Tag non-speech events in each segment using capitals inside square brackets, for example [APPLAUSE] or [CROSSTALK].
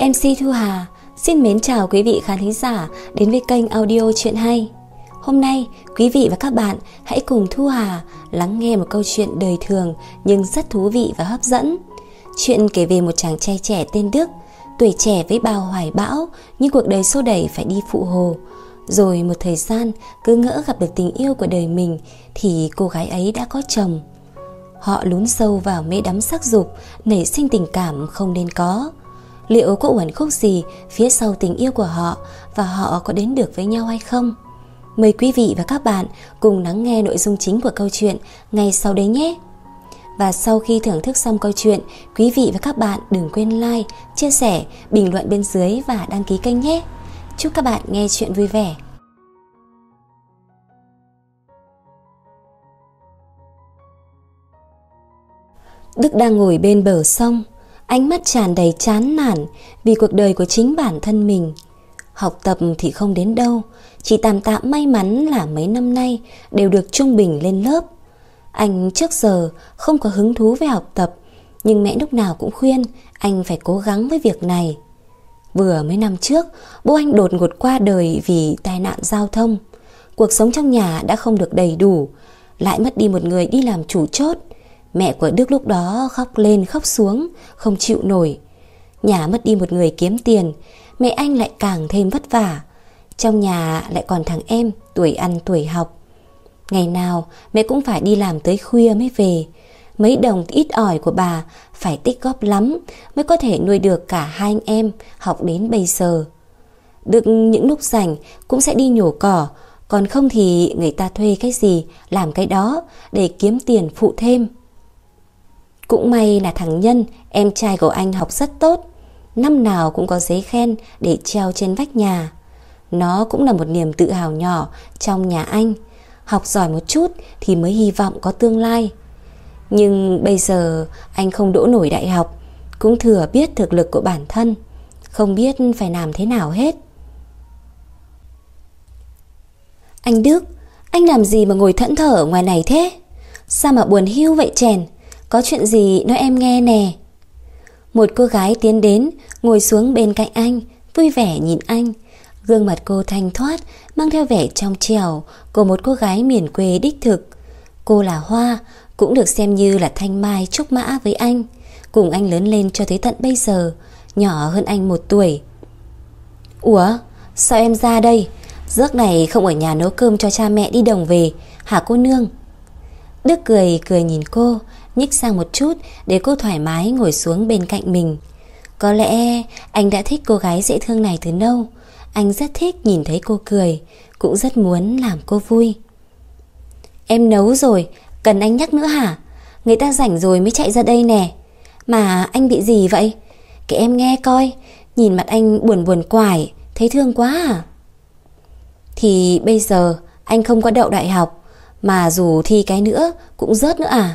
MC Thu Hà xin mến chào quý vị khán thính giả đến với kênh audio chuyện hay. Hôm nay, quý vị và các bạn hãy cùng Thu Hà lắng nghe một câu chuyện đời thường nhưng rất thú vị và hấp dẫn. Chuyện kể về một chàng trai trẻ tên Đức, tuổi trẻ với bao hoài bão nhưng cuộc đời xô đẩy phải đi phụ hồ. Rồi một thời gian cứ ngỡ gặp được tình yêu của đời mình thì cô gái ấy đã có chồng. Họ lún sâu vào mê đắm sắc dục, nảy sinh tình cảm không nên có liệu có uẩn khúc gì phía sau tình yêu của họ và họ có đến được với nhau hay không. Mời quý vị và các bạn cùng lắng nghe nội dung chính của câu chuyện ngay sau đấy nhé. Và sau khi thưởng thức xong câu chuyện, quý vị và các bạn đừng quên like, chia sẻ, bình luận bên dưới và đăng ký kênh nhé. Chúc các bạn nghe chuyện vui vẻ. Đức đang ngồi bên bờ sông, ánh mắt tràn đầy chán nản vì cuộc đời của chính bản thân mình. Học tập thì không đến đâu, chỉ tạm tạm may mắn là mấy năm nay đều được trung bình lên lớp. Anh trước giờ không có hứng thú với học tập, nhưng mẹ lúc nào cũng khuyên anh phải cố gắng với việc này. Vừa mấy năm trước, bố anh đột ngột qua đời vì tai nạn giao thông. Cuộc sống trong nhà đã không được đầy đủ, lại mất đi một người đi làm chủ chốt. Mẹ của Đức lúc đó khóc lên khóc xuống, không chịu nổi. Nhà mất đi một người kiếm tiền, mẹ anh lại càng thêm vất vả. Trong nhà lại còn thằng em, tuổi ăn tuổi học. Ngày nào mẹ cũng phải đi làm tới khuya mới về. Mấy đồng ít ỏi của bà phải tích góp lắm mới có thể nuôi được cả hai anh em học đến bây giờ. Được những lúc rảnh cũng sẽ đi nhổ cỏ, còn không thì người ta thuê cái gì làm cái đó để kiếm tiền phụ thêm. Cũng may là thằng Nhân, em trai của anh học rất tốt. Năm nào cũng có giấy khen để treo trên vách nhà. Nó cũng là một niềm tự hào nhỏ trong nhà anh. Học giỏi một chút thì mới hy vọng có tương lai. Nhưng bây giờ anh không đỗ nổi đại học, cũng thừa biết thực lực của bản thân, không biết phải làm thế nào hết. Anh Đức, anh làm gì mà ngồi thẫn thở ngoài này thế? Sao mà buồn hưu vậy chèn? Có chuyện gì nói em nghe nè Một cô gái tiến đến Ngồi xuống bên cạnh anh Vui vẻ nhìn anh Gương mặt cô thanh thoát Mang theo vẻ trong trèo Của một cô gái miền quê đích thực Cô là Hoa Cũng được xem như là thanh mai trúc mã với anh Cùng anh lớn lên cho tới tận bây giờ Nhỏ hơn anh một tuổi Ủa Sao em ra đây Rước này không ở nhà nấu cơm cho cha mẹ đi đồng về Hả cô nương Đức cười cười nhìn cô nhích sang một chút để cô thoải mái ngồi xuống bên cạnh mình. Có lẽ anh đã thích cô gái dễ thương này từ lâu. Anh rất thích nhìn thấy cô cười, cũng rất muốn làm cô vui. Em nấu rồi, cần anh nhắc nữa hả? Người ta rảnh rồi mới chạy ra đây nè. Mà anh bị gì vậy? Kệ em nghe coi, nhìn mặt anh buồn buồn quải, thấy thương quá à? Thì bây giờ anh không có đậu đại học, mà dù thi cái nữa cũng rớt nữa à?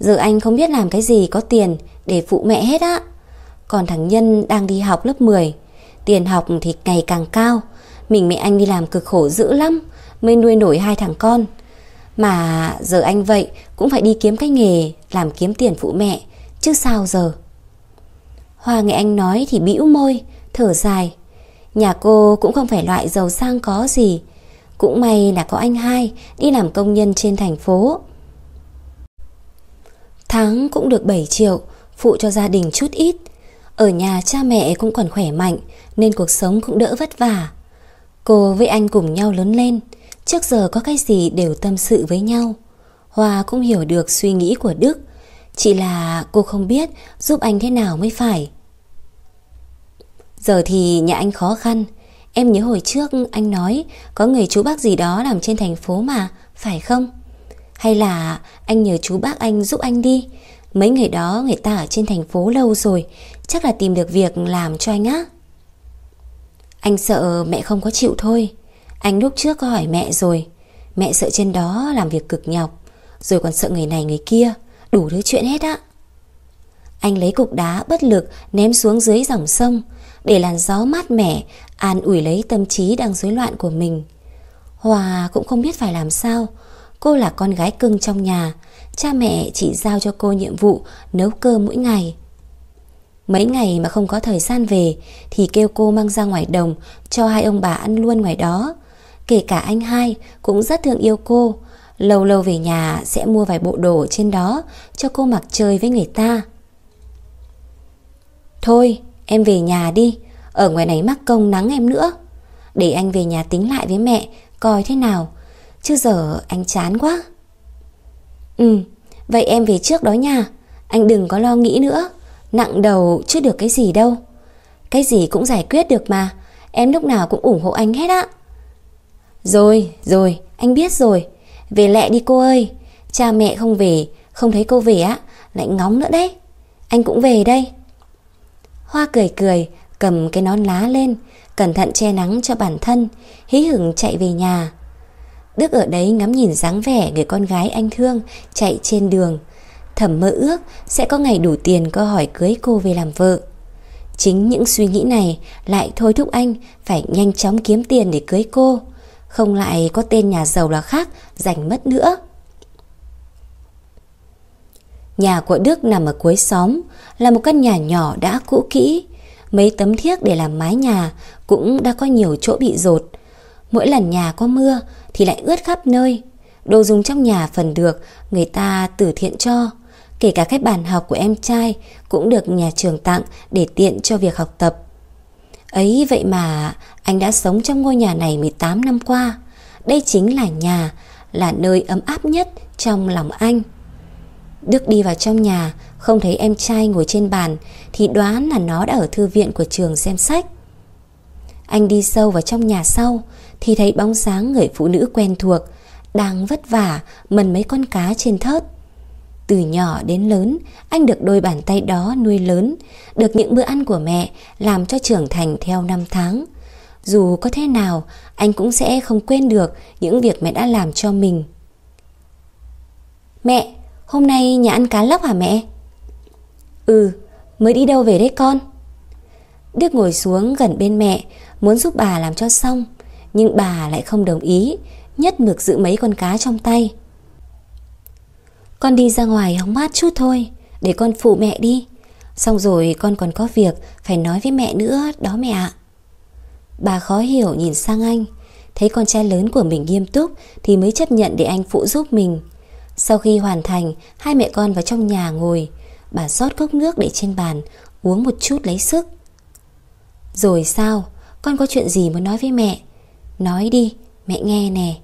Giờ anh không biết làm cái gì có tiền để phụ mẹ hết á. Còn thằng Nhân đang đi học lớp 10, tiền học thì ngày càng cao. Mình mẹ anh đi làm cực khổ dữ lắm mới nuôi nổi hai thằng con. Mà giờ anh vậy cũng phải đi kiếm cái nghề làm kiếm tiền phụ mẹ, chứ sao giờ. Hoa nghe anh nói thì bĩu môi, thở dài. Nhà cô cũng không phải loại giàu sang có gì. Cũng may là có anh hai đi làm công nhân trên thành phố. Tháng cũng được 7 triệu, phụ cho gia đình chút ít. Ở nhà cha mẹ cũng còn khỏe mạnh nên cuộc sống cũng đỡ vất vả. Cô với anh cùng nhau lớn lên, trước giờ có cái gì đều tâm sự với nhau. Hoa cũng hiểu được suy nghĩ của Đức, chỉ là cô không biết giúp anh thế nào mới phải. Giờ thì nhà anh khó khăn, em nhớ hồi trước anh nói có người chú bác gì đó làm trên thành phố mà, phải không? Hay là anh nhờ chú bác anh giúp anh đi Mấy ngày đó người ta ở trên thành phố lâu rồi Chắc là tìm được việc làm cho anh á Anh sợ mẹ không có chịu thôi Anh lúc trước có hỏi mẹ rồi Mẹ sợ trên đó làm việc cực nhọc Rồi còn sợ người này người kia Đủ thứ chuyện hết á Anh lấy cục đá bất lực ném xuống dưới dòng sông Để làn gió mát mẻ An ủi lấy tâm trí đang rối loạn của mình Hòa cũng không biết phải làm sao Cô là con gái cưng trong nhà, cha mẹ chỉ giao cho cô nhiệm vụ nấu cơm mỗi ngày. Mấy ngày mà không có thời gian về thì kêu cô mang ra ngoài đồng cho hai ông bà ăn luôn ngoài đó. Kể cả anh hai cũng rất thương yêu cô. Lâu lâu về nhà sẽ mua vài bộ đồ trên đó cho cô mặc chơi với người ta. Thôi, em về nhà đi. Ở ngoài này mắc công nắng em nữa. Để anh về nhà tính lại với mẹ coi thế nào. Chứ giờ anh chán quá Ừ Vậy em về trước đó nha Anh đừng có lo nghĩ nữa Nặng đầu chứ được cái gì đâu Cái gì cũng giải quyết được mà Em lúc nào cũng ủng hộ anh hết á Rồi rồi Anh biết rồi Về lẹ đi cô ơi Cha mẹ không về Không thấy cô về á Lại ngóng nữa đấy Anh cũng về đây Hoa cười cười Cầm cái nón lá lên Cẩn thận che nắng cho bản thân Hí hửng chạy về nhà Đức ở đấy ngắm nhìn dáng vẻ người con gái anh thương chạy trên đường. Thẩm mơ ước sẽ có ngày đủ tiền cơ hỏi cưới cô về làm vợ. Chính những suy nghĩ này lại thôi thúc anh phải nhanh chóng kiếm tiền để cưới cô. Không lại có tên nhà giàu là khác giành mất nữa. Nhà của Đức nằm ở cuối xóm, là một căn nhà nhỏ đã cũ kỹ. Mấy tấm thiếc để làm mái nhà cũng đã có nhiều chỗ bị rột. Mỗi lần nhà có mưa thì lại ướt khắp nơi. Đồ dùng trong nhà phần được người ta tử thiện cho. Kể cả cái bàn học của em trai cũng được nhà trường tặng để tiện cho việc học tập. Ấy vậy mà anh đã sống trong ngôi nhà này 18 năm qua. Đây chính là nhà, là nơi ấm áp nhất trong lòng anh. Đức đi vào trong nhà, không thấy em trai ngồi trên bàn thì đoán là nó đã ở thư viện của trường xem sách. Anh đi sâu vào trong nhà sau, thì thấy bóng sáng người phụ nữ quen thuộc, đang vất vả mần mấy con cá trên thớt. Từ nhỏ đến lớn, anh được đôi bàn tay đó nuôi lớn, được những bữa ăn của mẹ làm cho trưởng thành theo năm tháng. Dù có thế nào, anh cũng sẽ không quên được những việc mẹ đã làm cho mình. Mẹ, hôm nay nhà ăn cá lóc hả mẹ? Ừ, mới đi đâu về đấy con? Đức ngồi xuống gần bên mẹ, muốn giúp bà làm cho xong. Nhưng bà lại không đồng ý Nhất mực giữ mấy con cá trong tay Con đi ra ngoài hóng mát chút thôi Để con phụ mẹ đi Xong rồi con còn có việc Phải nói với mẹ nữa đó mẹ ạ Bà khó hiểu nhìn sang anh Thấy con trai lớn của mình nghiêm túc Thì mới chấp nhận để anh phụ giúp mình Sau khi hoàn thành Hai mẹ con vào trong nhà ngồi Bà rót cốc nước để trên bàn Uống một chút lấy sức Rồi sao Con có chuyện gì muốn nói với mẹ Nói đi, mẹ nghe nè.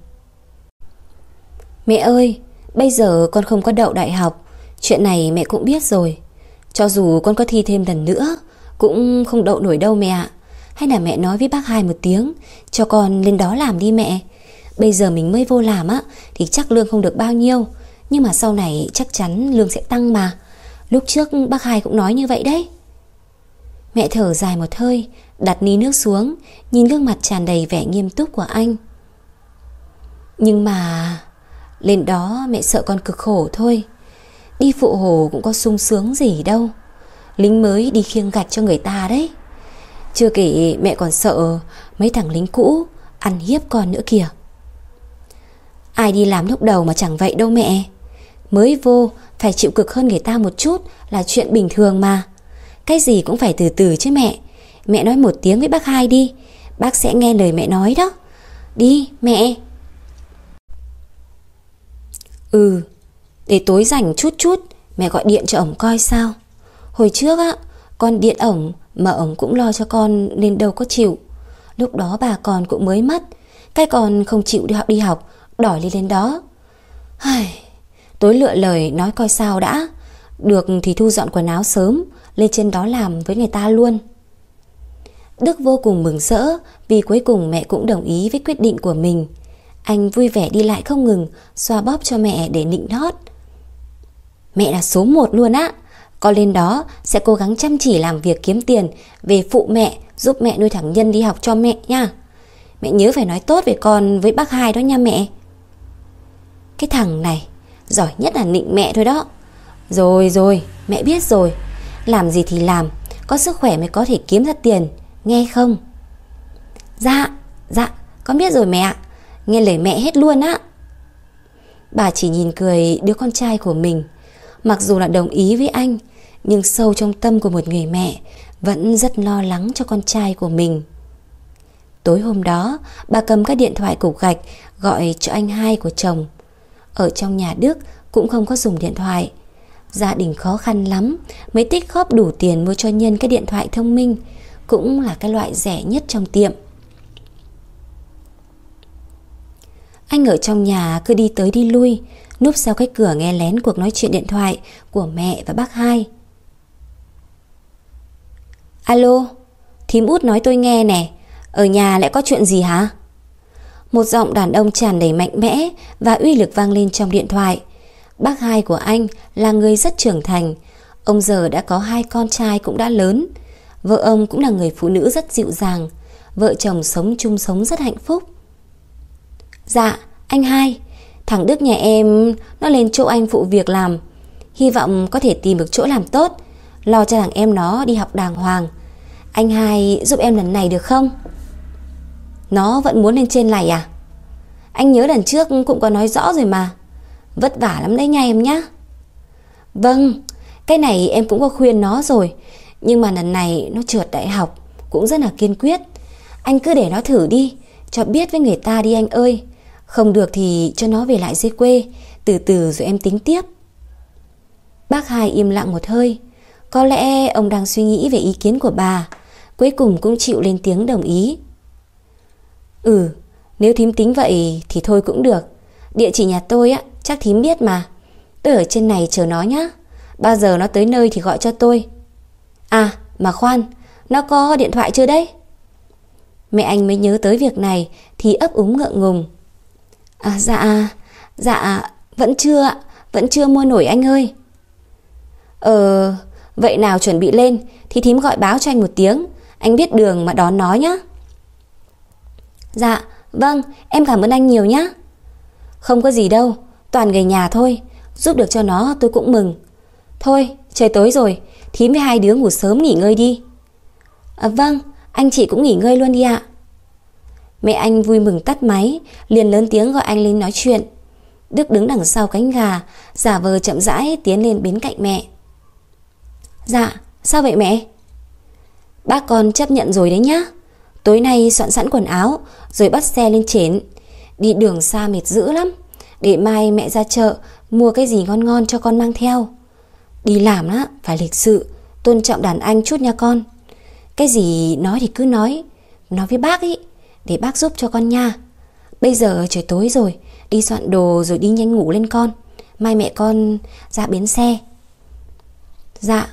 Mẹ ơi, bây giờ con không có đậu đại học, chuyện này mẹ cũng biết rồi. Cho dù con có thi thêm lần nữa, cũng không đậu nổi đâu mẹ ạ. Hay là mẹ nói với bác hai một tiếng, cho con lên đó làm đi mẹ. Bây giờ mình mới vô làm á, thì chắc lương không được bao nhiêu, nhưng mà sau này chắc chắn lương sẽ tăng mà. Lúc trước bác hai cũng nói như vậy đấy. Mẹ thở dài một hơi, đặt ní nước xuống, nhìn gương mặt tràn đầy vẻ nghiêm túc của anh. Nhưng mà... Lên đó mẹ sợ con cực khổ thôi. Đi phụ hồ cũng có sung sướng gì đâu. Lính mới đi khiêng gạch cho người ta đấy. Chưa kể mẹ còn sợ mấy thằng lính cũ ăn hiếp con nữa kìa. Ai đi làm lúc đầu mà chẳng vậy đâu mẹ. Mới vô phải chịu cực hơn người ta một chút là chuyện bình thường mà. Cái gì cũng phải từ từ chứ mẹ. Mẹ nói một tiếng với bác hai đi Bác sẽ nghe lời mẹ nói đó Đi mẹ Ừ Để tối rảnh chút chút Mẹ gọi điện cho ổng coi sao Hồi trước á Con điện ổng Mà ổng cũng lo cho con nên đâu có chịu Lúc đó bà con cũng mới mất Cái con không chịu đi học đi học Đòi lên lên đó Hài, Tối lựa lời nói coi sao đã Được thì thu dọn quần áo sớm Lên trên đó làm với người ta luôn Đức vô cùng mừng rỡ vì cuối cùng mẹ cũng đồng ý với quyết định của mình. Anh vui vẻ đi lại không ngừng, xoa bóp cho mẹ để nịnh nót. Mẹ là số một luôn á. Con lên đó sẽ cố gắng chăm chỉ làm việc kiếm tiền về phụ mẹ, giúp mẹ nuôi thằng Nhân đi học cho mẹ nha. Mẹ nhớ phải nói tốt về con với bác hai đó nha mẹ. Cái thằng này, giỏi nhất là nịnh mẹ thôi đó. Rồi rồi, mẹ biết rồi. Làm gì thì làm, có sức khỏe mới có thể kiếm ra tiền nghe không Dạ dạ con biết rồi mẹ ạ Nghe lời mẹ hết luôn á Bà chỉ nhìn cười đứa con trai của mình Mặc dù là đồng ý với anh Nhưng sâu trong tâm của một người mẹ Vẫn rất lo lắng cho con trai của mình Tối hôm đó Bà cầm các điện thoại cục gạch Gọi cho anh hai của chồng Ở trong nhà Đức cũng không có dùng điện thoại Gia đình khó khăn lắm Mới tích góp đủ tiền mua cho Nhân cái điện thoại thông minh cũng là cái loại rẻ nhất trong tiệm. Anh ở trong nhà cứ đi tới đi lui, núp sau cái cửa nghe lén cuộc nói chuyện điện thoại của mẹ và bác hai. Alo, thím út nói tôi nghe nè, ở nhà lại có chuyện gì hả? Một giọng đàn ông tràn đầy mạnh mẽ và uy lực vang lên trong điện thoại. Bác hai của anh là người rất trưởng thành, ông giờ đã có hai con trai cũng đã lớn, Vợ ông cũng là người phụ nữ rất dịu dàng Vợ chồng sống chung sống rất hạnh phúc Dạ anh hai Thằng Đức nhà em Nó lên chỗ anh phụ việc làm Hy vọng có thể tìm được chỗ làm tốt Lo cho thằng em nó đi học đàng hoàng Anh hai giúp em lần này được không Nó vẫn muốn lên trên này à Anh nhớ lần trước cũng có nói rõ rồi mà Vất vả lắm đấy nha em nhá Vâng Cái này em cũng có khuyên nó rồi nhưng mà lần này nó trượt đại học Cũng rất là kiên quyết Anh cứ để nó thử đi Cho biết với người ta đi anh ơi Không được thì cho nó về lại dưới quê Từ từ rồi em tính tiếp Bác hai im lặng một hơi Có lẽ ông đang suy nghĩ về ý kiến của bà Cuối cùng cũng chịu lên tiếng đồng ý Ừ Nếu thím tính vậy thì thôi cũng được Địa chỉ nhà tôi á Chắc thím biết mà Tôi ở trên này chờ nó nhá Bao giờ nó tới nơi thì gọi cho tôi À, mà khoan, nó có điện thoại chưa đấy? Mẹ anh mới nhớ tới việc này thì ấp úng ngượng ngùng. À, dạ, dạ, vẫn chưa vẫn chưa mua nổi anh ơi. Ờ, vậy nào chuẩn bị lên thì thím gọi báo cho anh một tiếng, anh biết đường mà đón nó nhá. Dạ, vâng, em cảm ơn anh nhiều nhá. Không có gì đâu, toàn người nhà thôi, giúp được cho nó tôi cũng mừng. Thôi, trời tối rồi, Thím với hai đứa ngủ sớm nghỉ ngơi đi. À, vâng, anh chị cũng nghỉ ngơi luôn đi ạ. Mẹ anh vui mừng tắt máy, liền lớn tiếng gọi anh lên nói chuyện. Đức đứng đằng sau cánh gà, giả vờ chậm rãi tiến lên bên cạnh mẹ. Dạ, sao vậy mẹ? Bác con chấp nhận rồi đấy nhá. Tối nay soạn sẵn quần áo, rồi bắt xe lên trển. Đi đường xa mệt dữ lắm. Để mai mẹ ra chợ, mua cái gì ngon ngon cho con mang theo. Đi làm á, phải lịch sự, tôn trọng đàn anh chút nha con. Cái gì nói thì cứ nói, nói với bác ý, để bác giúp cho con nha. Bây giờ trời tối rồi, đi soạn đồ rồi đi nhanh ngủ lên con. Mai mẹ con ra bến xe. Dạ,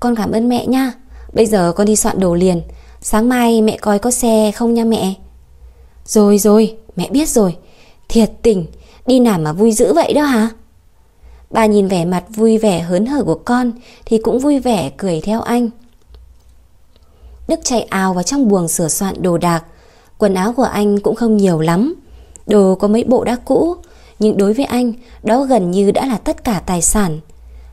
con cảm ơn mẹ nha. Bây giờ con đi soạn đồ liền, sáng mai mẹ coi có xe không nha mẹ. Rồi rồi, mẹ biết rồi. Thiệt tình, đi làm mà vui dữ vậy đó hả? Bà nhìn vẻ mặt vui vẻ hớn hở của con Thì cũng vui vẻ cười theo anh Đức chạy ào vào trong buồng sửa soạn đồ đạc Quần áo của anh cũng không nhiều lắm Đồ có mấy bộ đã cũ Nhưng đối với anh Đó gần như đã là tất cả tài sản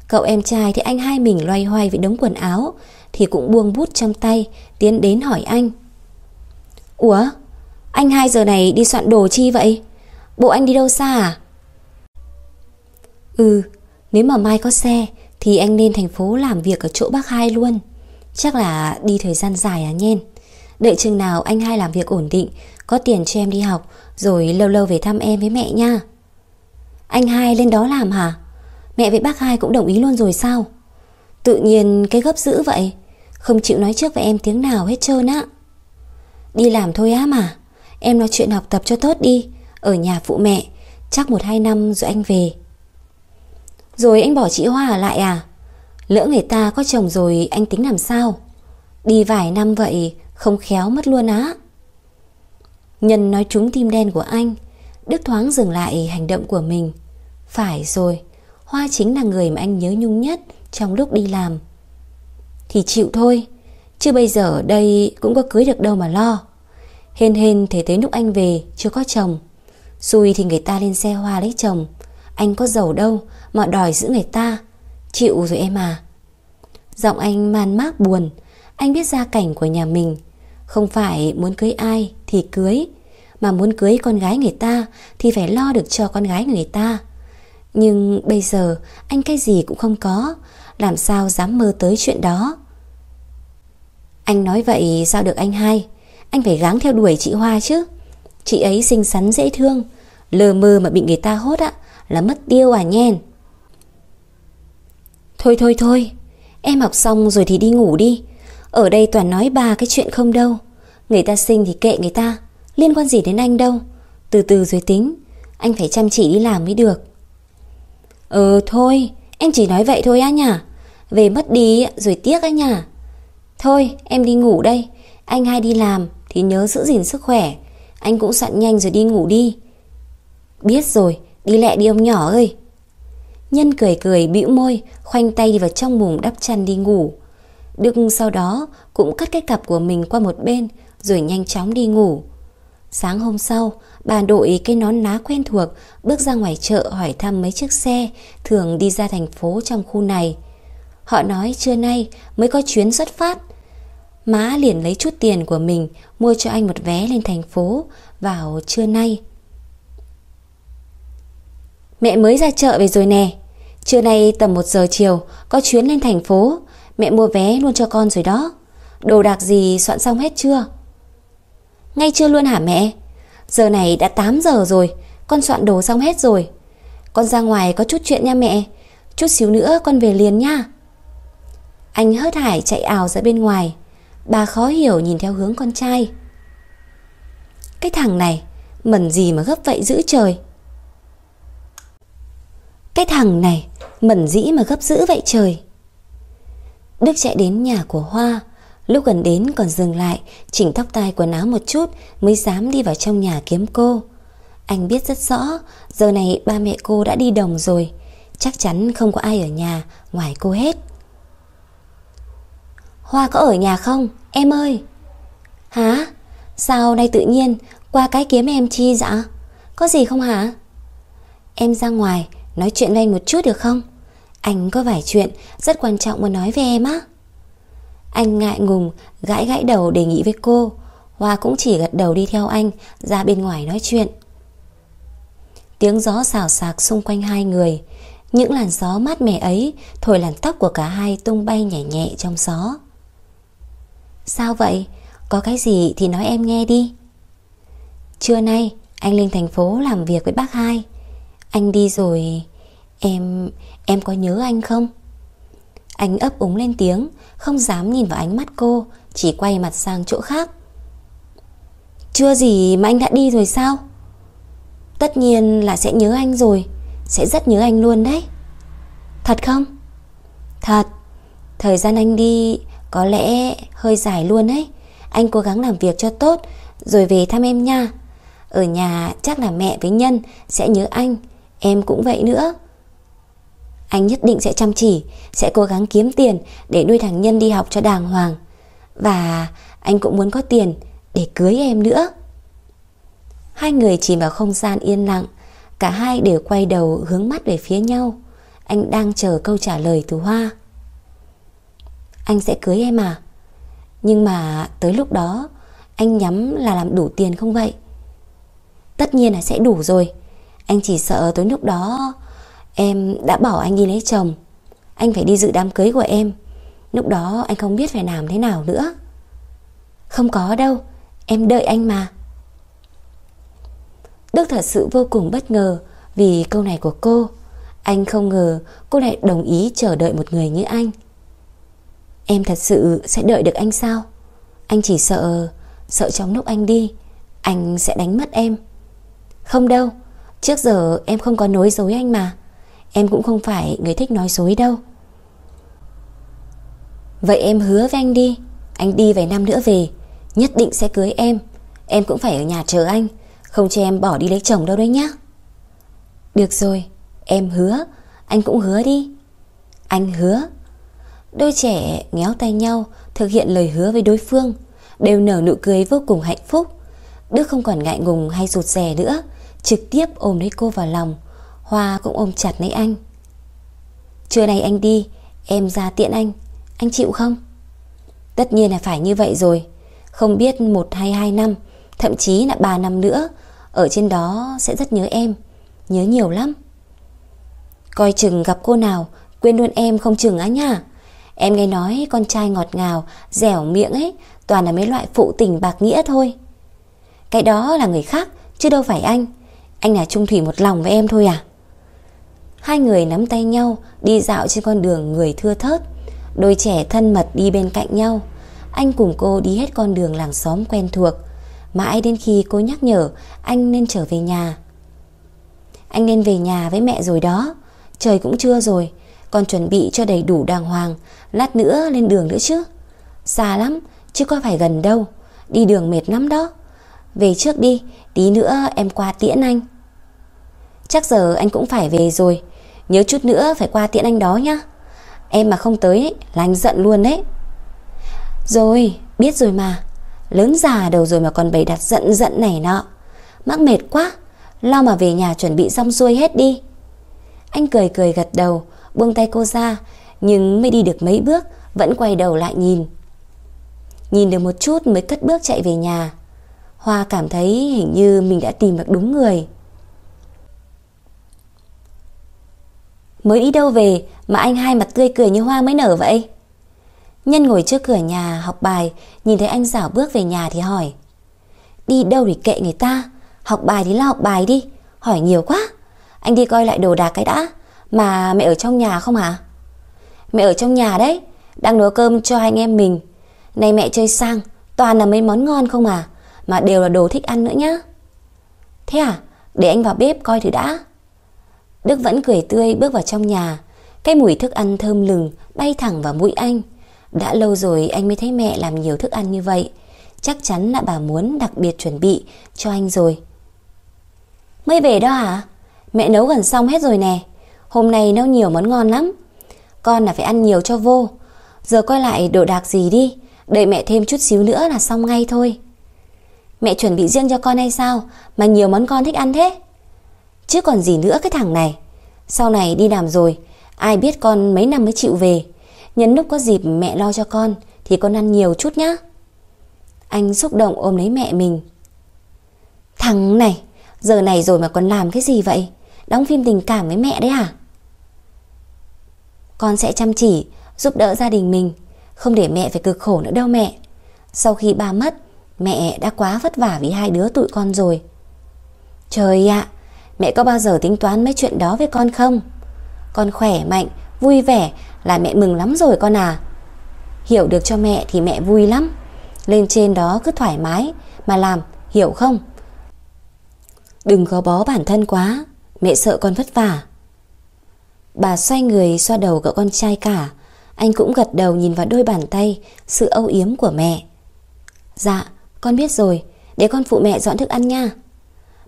Cậu em trai thì anh hai mình loay hoay với đống quần áo Thì cũng buông bút trong tay Tiến đến hỏi anh Ủa Anh hai giờ này đi soạn đồ chi vậy Bộ anh đi đâu xa à Ừ, nếu mà mai có xe thì anh lên thành phố làm việc ở chỗ bác hai luôn. Chắc là đi thời gian dài à nhen. Đợi chừng nào anh hai làm việc ổn định, có tiền cho em đi học, rồi lâu lâu về thăm em với mẹ nha. Anh hai lên đó làm hả? Mẹ với bác hai cũng đồng ý luôn rồi sao? Tự nhiên cái gấp dữ vậy, không chịu nói trước với em tiếng nào hết trơn á. Đi làm thôi á mà, em nói chuyện học tập cho tốt đi, ở nhà phụ mẹ, chắc một hai năm rồi anh về. Rồi anh bỏ chị Hoa ở lại à? Lỡ người ta có chồng rồi anh tính làm sao? Đi vài năm vậy không khéo mất luôn á. Nhân nói trúng tim đen của anh, Đức thoáng dừng lại hành động của mình. Phải rồi, Hoa chính là người mà anh nhớ nhung nhất trong lúc đi làm. Thì chịu thôi, chứ bây giờ đây cũng có cưới được đâu mà lo. Hên hên thế tới lúc anh về chưa có chồng. Xui thì người ta lên xe Hoa lấy chồng, anh có giàu đâu mà đòi giữ người ta Chịu rồi em à Giọng anh man mác buồn Anh biết gia cảnh của nhà mình Không phải muốn cưới ai thì cưới Mà muốn cưới con gái người ta Thì phải lo được cho con gái người ta Nhưng bây giờ Anh cái gì cũng không có Làm sao dám mơ tới chuyện đó Anh nói vậy sao được anh hai Anh phải gắng theo đuổi chị Hoa chứ Chị ấy xinh xắn dễ thương Lờ mơ mà bị người ta hốt á Là mất tiêu à nhen Thôi thôi thôi, em học xong rồi thì đi ngủ đi. Ở đây toàn nói bà cái chuyện không đâu. Người ta sinh thì kệ người ta, liên quan gì đến anh đâu. Từ từ rồi tính, anh phải chăm chỉ đi làm mới được. Ờ thôi, em chỉ nói vậy thôi á nhả. Về mất đi rồi tiếc á nhả. Thôi, em đi ngủ đây. Anh hai đi làm thì nhớ giữ gìn sức khỏe. Anh cũng soạn nhanh rồi đi ngủ đi. Biết rồi, đi lẹ đi ông nhỏ ơi. Nhân cười cười bĩu môi, khoanh tay đi vào trong mùng đắp chăn đi ngủ. Đức sau đó cũng cắt cái cặp của mình qua một bên rồi nhanh chóng đi ngủ. Sáng hôm sau, bà đội cái nón lá quen thuộc bước ra ngoài chợ hỏi thăm mấy chiếc xe thường đi ra thành phố trong khu này. Họ nói trưa nay mới có chuyến xuất phát. Má liền lấy chút tiền của mình mua cho anh một vé lên thành phố vào trưa nay. Mẹ mới ra chợ về rồi nè. Trưa nay tầm 1 giờ chiều Có chuyến lên thành phố Mẹ mua vé luôn cho con rồi đó Đồ đạc gì soạn xong hết chưa Ngay chưa luôn hả mẹ Giờ này đã 8 giờ rồi Con soạn đồ xong hết rồi Con ra ngoài có chút chuyện nha mẹ Chút xíu nữa con về liền nha Anh hớt hải chạy ảo ra bên ngoài Bà khó hiểu nhìn theo hướng con trai Cái thằng này Mẩn gì mà gấp vậy giữ trời Cái thằng này Mẩn dĩ mà gấp dữ vậy trời Đức chạy đến nhà của Hoa Lúc gần đến còn dừng lại Chỉnh tóc tai quần áo một chút Mới dám đi vào trong nhà kiếm cô Anh biết rất rõ Giờ này ba mẹ cô đã đi đồng rồi Chắc chắn không có ai ở nhà Ngoài cô hết Hoa có ở nhà không Em ơi Hả Sao nay tự nhiên Qua cái kiếm em chi dạ Có gì không hả Em ra ngoài Nói chuyện với anh một chút được không? Anh có vài chuyện rất quan trọng muốn nói với em á. Anh ngại ngùng, gãi gãi đầu đề nghị với cô. Hoa cũng chỉ gật đầu đi theo anh, ra bên ngoài nói chuyện. Tiếng gió xào xạc xung quanh hai người. Những làn gió mát mẻ ấy thổi làn tóc của cả hai tung bay nhẹ nhẹ trong gió. Sao vậy? Có cái gì thì nói em nghe đi. Trưa nay, anh lên thành phố làm việc với bác hai. Anh đi rồi Em... em có nhớ anh không? Anh ấp úng lên tiếng Không dám nhìn vào ánh mắt cô Chỉ quay mặt sang chỗ khác Chưa gì mà anh đã đi rồi sao? Tất nhiên là sẽ nhớ anh rồi Sẽ rất nhớ anh luôn đấy Thật không? Thật Thời gian anh đi có lẽ hơi dài luôn ấy Anh cố gắng làm việc cho tốt Rồi về thăm em nha Ở nhà chắc là mẹ với Nhân sẽ nhớ anh Em cũng vậy nữa Anh nhất định sẽ chăm chỉ Sẽ cố gắng kiếm tiền Để nuôi thằng Nhân đi học cho đàng hoàng Và anh cũng muốn có tiền Để cưới em nữa Hai người chìm vào không gian yên lặng Cả hai đều quay đầu hướng mắt về phía nhau Anh đang chờ câu trả lời từ Hoa Anh sẽ cưới em à Nhưng mà tới lúc đó Anh nhắm là làm đủ tiền không vậy Tất nhiên là sẽ đủ rồi anh chỉ sợ tới lúc đó Em đã bảo anh đi lấy chồng Anh phải đi dự đám cưới của em Lúc đó anh không biết phải làm thế nào nữa Không có đâu Em đợi anh mà Đức thật sự vô cùng bất ngờ Vì câu này của cô Anh không ngờ cô lại đồng ý chờ đợi một người như anh Em thật sự sẽ đợi được anh sao Anh chỉ sợ Sợ trong lúc anh đi Anh sẽ đánh mất em Không đâu Trước giờ em không có nói dối anh mà Em cũng không phải người thích nói dối đâu Vậy em hứa với anh đi Anh đi vài năm nữa về Nhất định sẽ cưới em Em cũng phải ở nhà chờ anh Không cho em bỏ đi lấy chồng đâu đấy nhá Được rồi Em hứa Anh cũng hứa đi Anh hứa Đôi trẻ ngéo tay nhau Thực hiện lời hứa với đối phương Đều nở nụ cười vô cùng hạnh phúc Đức không còn ngại ngùng hay rụt rè nữa trực tiếp ôm lấy cô vào lòng. Hoa cũng ôm chặt lấy anh. Trưa nay anh đi, em ra tiện anh, anh chịu không? Tất nhiên là phải như vậy rồi. Không biết một hay hai năm, thậm chí là ba năm nữa, ở trên đó sẽ rất nhớ em, nhớ nhiều lắm. Coi chừng gặp cô nào, quên luôn em không chừng á nha. Em nghe nói con trai ngọt ngào, dẻo miệng ấy, toàn là mấy loại phụ tình bạc nghĩa thôi. Cái đó là người khác, chứ đâu phải anh. Anh là trung thủy một lòng với em thôi à Hai người nắm tay nhau Đi dạo trên con đường người thưa thớt Đôi trẻ thân mật đi bên cạnh nhau Anh cùng cô đi hết con đường làng xóm quen thuộc Mãi đến khi cô nhắc nhở Anh nên trở về nhà Anh nên về nhà với mẹ rồi đó Trời cũng trưa rồi Còn chuẩn bị cho đầy đủ đàng hoàng Lát nữa lên đường nữa chứ Xa lắm chứ có phải gần đâu Đi đường mệt lắm đó Về trước đi Tí nữa em qua tiễn anh Chắc giờ anh cũng phải về rồi Nhớ chút nữa phải qua tiện anh đó nhá Em mà không tới ấy, là anh giận luôn đấy Rồi biết rồi mà Lớn già đầu rồi mà còn bày đặt giận giận này nọ Mắc mệt quá Lo mà về nhà chuẩn bị xong xuôi hết đi Anh cười cười gật đầu Buông tay cô ra Nhưng mới đi được mấy bước Vẫn quay đầu lại nhìn Nhìn được một chút mới cất bước chạy về nhà Hoa cảm thấy hình như mình đã tìm được đúng người Mới đi đâu về mà anh hai mặt tươi cười như hoa mới nở vậy? Nhân ngồi trước cửa nhà học bài, nhìn thấy anh Giảo bước về nhà thì hỏi. Đi đâu để kệ người ta, học bài thì lo học bài đi, hỏi nhiều quá. Anh đi coi lại đồ đạc cái đã, mà mẹ ở trong nhà không hả? Mẹ ở trong nhà đấy, đang nấu cơm cho anh em mình. Này mẹ chơi sang, toàn là mấy món ngon không à, mà đều là đồ thích ăn nữa nhá. Thế à, để anh vào bếp coi thử đã. Đức vẫn cười tươi bước vào trong nhà Cái mùi thức ăn thơm lừng Bay thẳng vào mũi anh Đã lâu rồi anh mới thấy mẹ làm nhiều thức ăn như vậy Chắc chắn là bà muốn đặc biệt chuẩn bị Cho anh rồi Mới về đó hả Mẹ nấu gần xong hết rồi nè Hôm nay nấu nhiều món ngon lắm Con là phải ăn nhiều cho vô Giờ coi lại đồ đạc gì đi Đợi mẹ thêm chút xíu nữa là xong ngay thôi Mẹ chuẩn bị riêng cho con hay sao Mà nhiều món con thích ăn thế Chứ còn gì nữa cái thằng này Sau này đi làm rồi Ai biết con mấy năm mới chịu về Nhấn lúc có dịp mẹ lo cho con Thì con ăn nhiều chút nhá Anh xúc động ôm lấy mẹ mình Thằng này Giờ này rồi mà con làm cái gì vậy Đóng phim tình cảm với mẹ đấy à Con sẽ chăm chỉ Giúp đỡ gia đình mình Không để mẹ phải cực khổ nữa đâu mẹ Sau khi ba mất Mẹ đã quá vất vả vì hai đứa tụi con rồi Trời ạ à, Mẹ có bao giờ tính toán mấy chuyện đó với con không? Con khỏe mạnh, vui vẻ là mẹ mừng lắm rồi con à. Hiểu được cho mẹ thì mẹ vui lắm. Lên trên đó cứ thoải mái mà làm, hiểu không? Đừng gò bó bản thân quá, mẹ sợ con vất vả. Bà xoay người xoa đầu cậu con trai cả. Anh cũng gật đầu nhìn vào đôi bàn tay, sự âu yếm của mẹ. Dạ, con biết rồi, để con phụ mẹ dọn thức ăn nha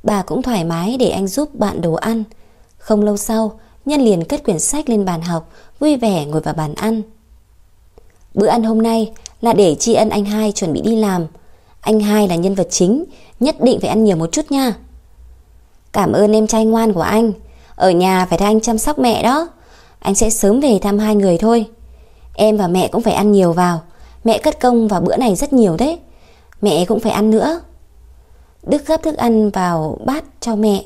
bà cũng thoải mái để anh giúp bạn đồ ăn. Không lâu sau, Nhân liền cất quyển sách lên bàn học, vui vẻ ngồi vào bàn ăn. Bữa ăn hôm nay là để tri ân anh hai chuẩn bị đi làm. Anh hai là nhân vật chính, nhất định phải ăn nhiều một chút nha. Cảm ơn em trai ngoan của anh. Ở nhà phải thay anh chăm sóc mẹ đó. Anh sẽ sớm về thăm hai người thôi. Em và mẹ cũng phải ăn nhiều vào. Mẹ cất công vào bữa này rất nhiều đấy. Mẹ cũng phải ăn nữa. Đức gấp thức ăn vào bát cho mẹ.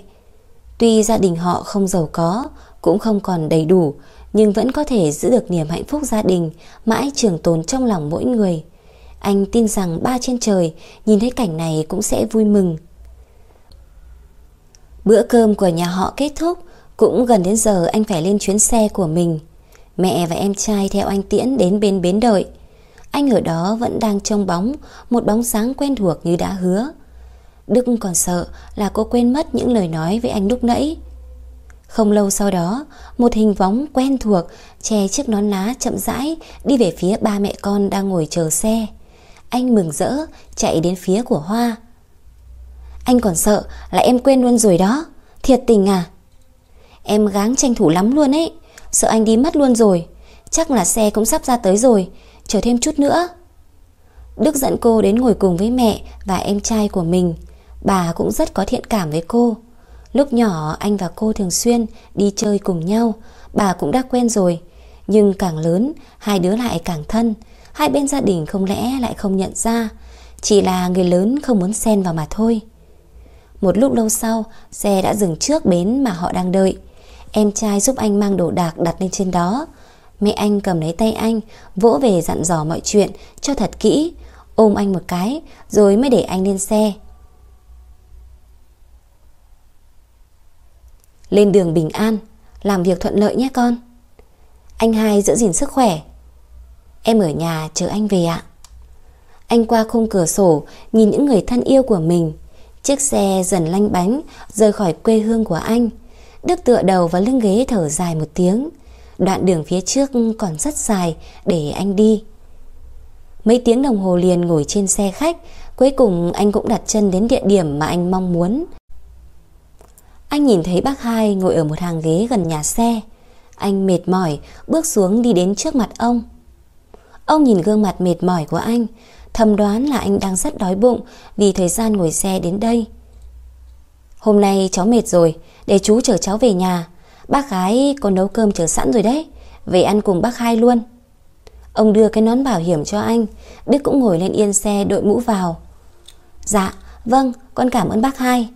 Tuy gia đình họ không giàu có, cũng không còn đầy đủ, nhưng vẫn có thể giữ được niềm hạnh phúc gia đình mãi trường tồn trong lòng mỗi người. Anh tin rằng ba trên trời nhìn thấy cảnh này cũng sẽ vui mừng. Bữa cơm của nhà họ kết thúc, cũng gần đến giờ anh phải lên chuyến xe của mình. Mẹ và em trai theo anh Tiễn đến bên bến đợi. Anh ở đó vẫn đang trông bóng, một bóng sáng quen thuộc như đã hứa. Đức còn sợ là cô quên mất những lời nói với anh lúc nãy. Không lâu sau đó, một hình bóng quen thuộc che chiếc nón lá chậm rãi đi về phía ba mẹ con đang ngồi chờ xe. Anh mừng rỡ chạy đến phía của Hoa. Anh còn sợ là em quên luôn rồi đó, thiệt tình à? Em gắng tranh thủ lắm luôn ấy, sợ anh đi mất luôn rồi. Chắc là xe cũng sắp ra tới rồi, chờ thêm chút nữa. Đức dẫn cô đến ngồi cùng với mẹ và em trai của mình. Bà cũng rất có thiện cảm với cô. Lúc nhỏ anh và cô thường xuyên đi chơi cùng nhau, bà cũng đã quen rồi. Nhưng càng lớn, hai đứa lại càng thân, hai bên gia đình không lẽ lại không nhận ra, chỉ là người lớn không muốn xen vào mà thôi. Một lúc lâu sau, xe đã dừng trước bến mà họ đang đợi. Em trai giúp anh mang đồ đạc đặt lên trên đó. Mẹ anh cầm lấy tay anh, vỗ về dặn dò mọi chuyện cho thật kỹ, ôm anh một cái rồi mới để anh lên xe. Lên đường bình an Làm việc thuận lợi nhé con Anh hai giữ gìn sức khỏe Em ở nhà chờ anh về ạ Anh qua khung cửa sổ Nhìn những người thân yêu của mình Chiếc xe dần lanh bánh Rời khỏi quê hương của anh Đức tựa đầu vào lưng ghế thở dài một tiếng Đoạn đường phía trước còn rất dài Để anh đi Mấy tiếng đồng hồ liền ngồi trên xe khách Cuối cùng anh cũng đặt chân đến địa điểm mà anh mong muốn anh nhìn thấy bác hai ngồi ở một hàng ghế gần nhà xe. Anh mệt mỏi, bước xuống đi đến trước mặt ông. Ông nhìn gương mặt mệt mỏi của anh, thầm đoán là anh đang rất đói bụng vì thời gian ngồi xe đến đây. Hôm nay cháu mệt rồi, để chú chở cháu về nhà. Bác gái có nấu cơm chờ sẵn rồi đấy, về ăn cùng bác hai luôn. Ông đưa cái nón bảo hiểm cho anh, Đức cũng ngồi lên yên xe đội mũ vào. Dạ, vâng, con cảm ơn bác hai.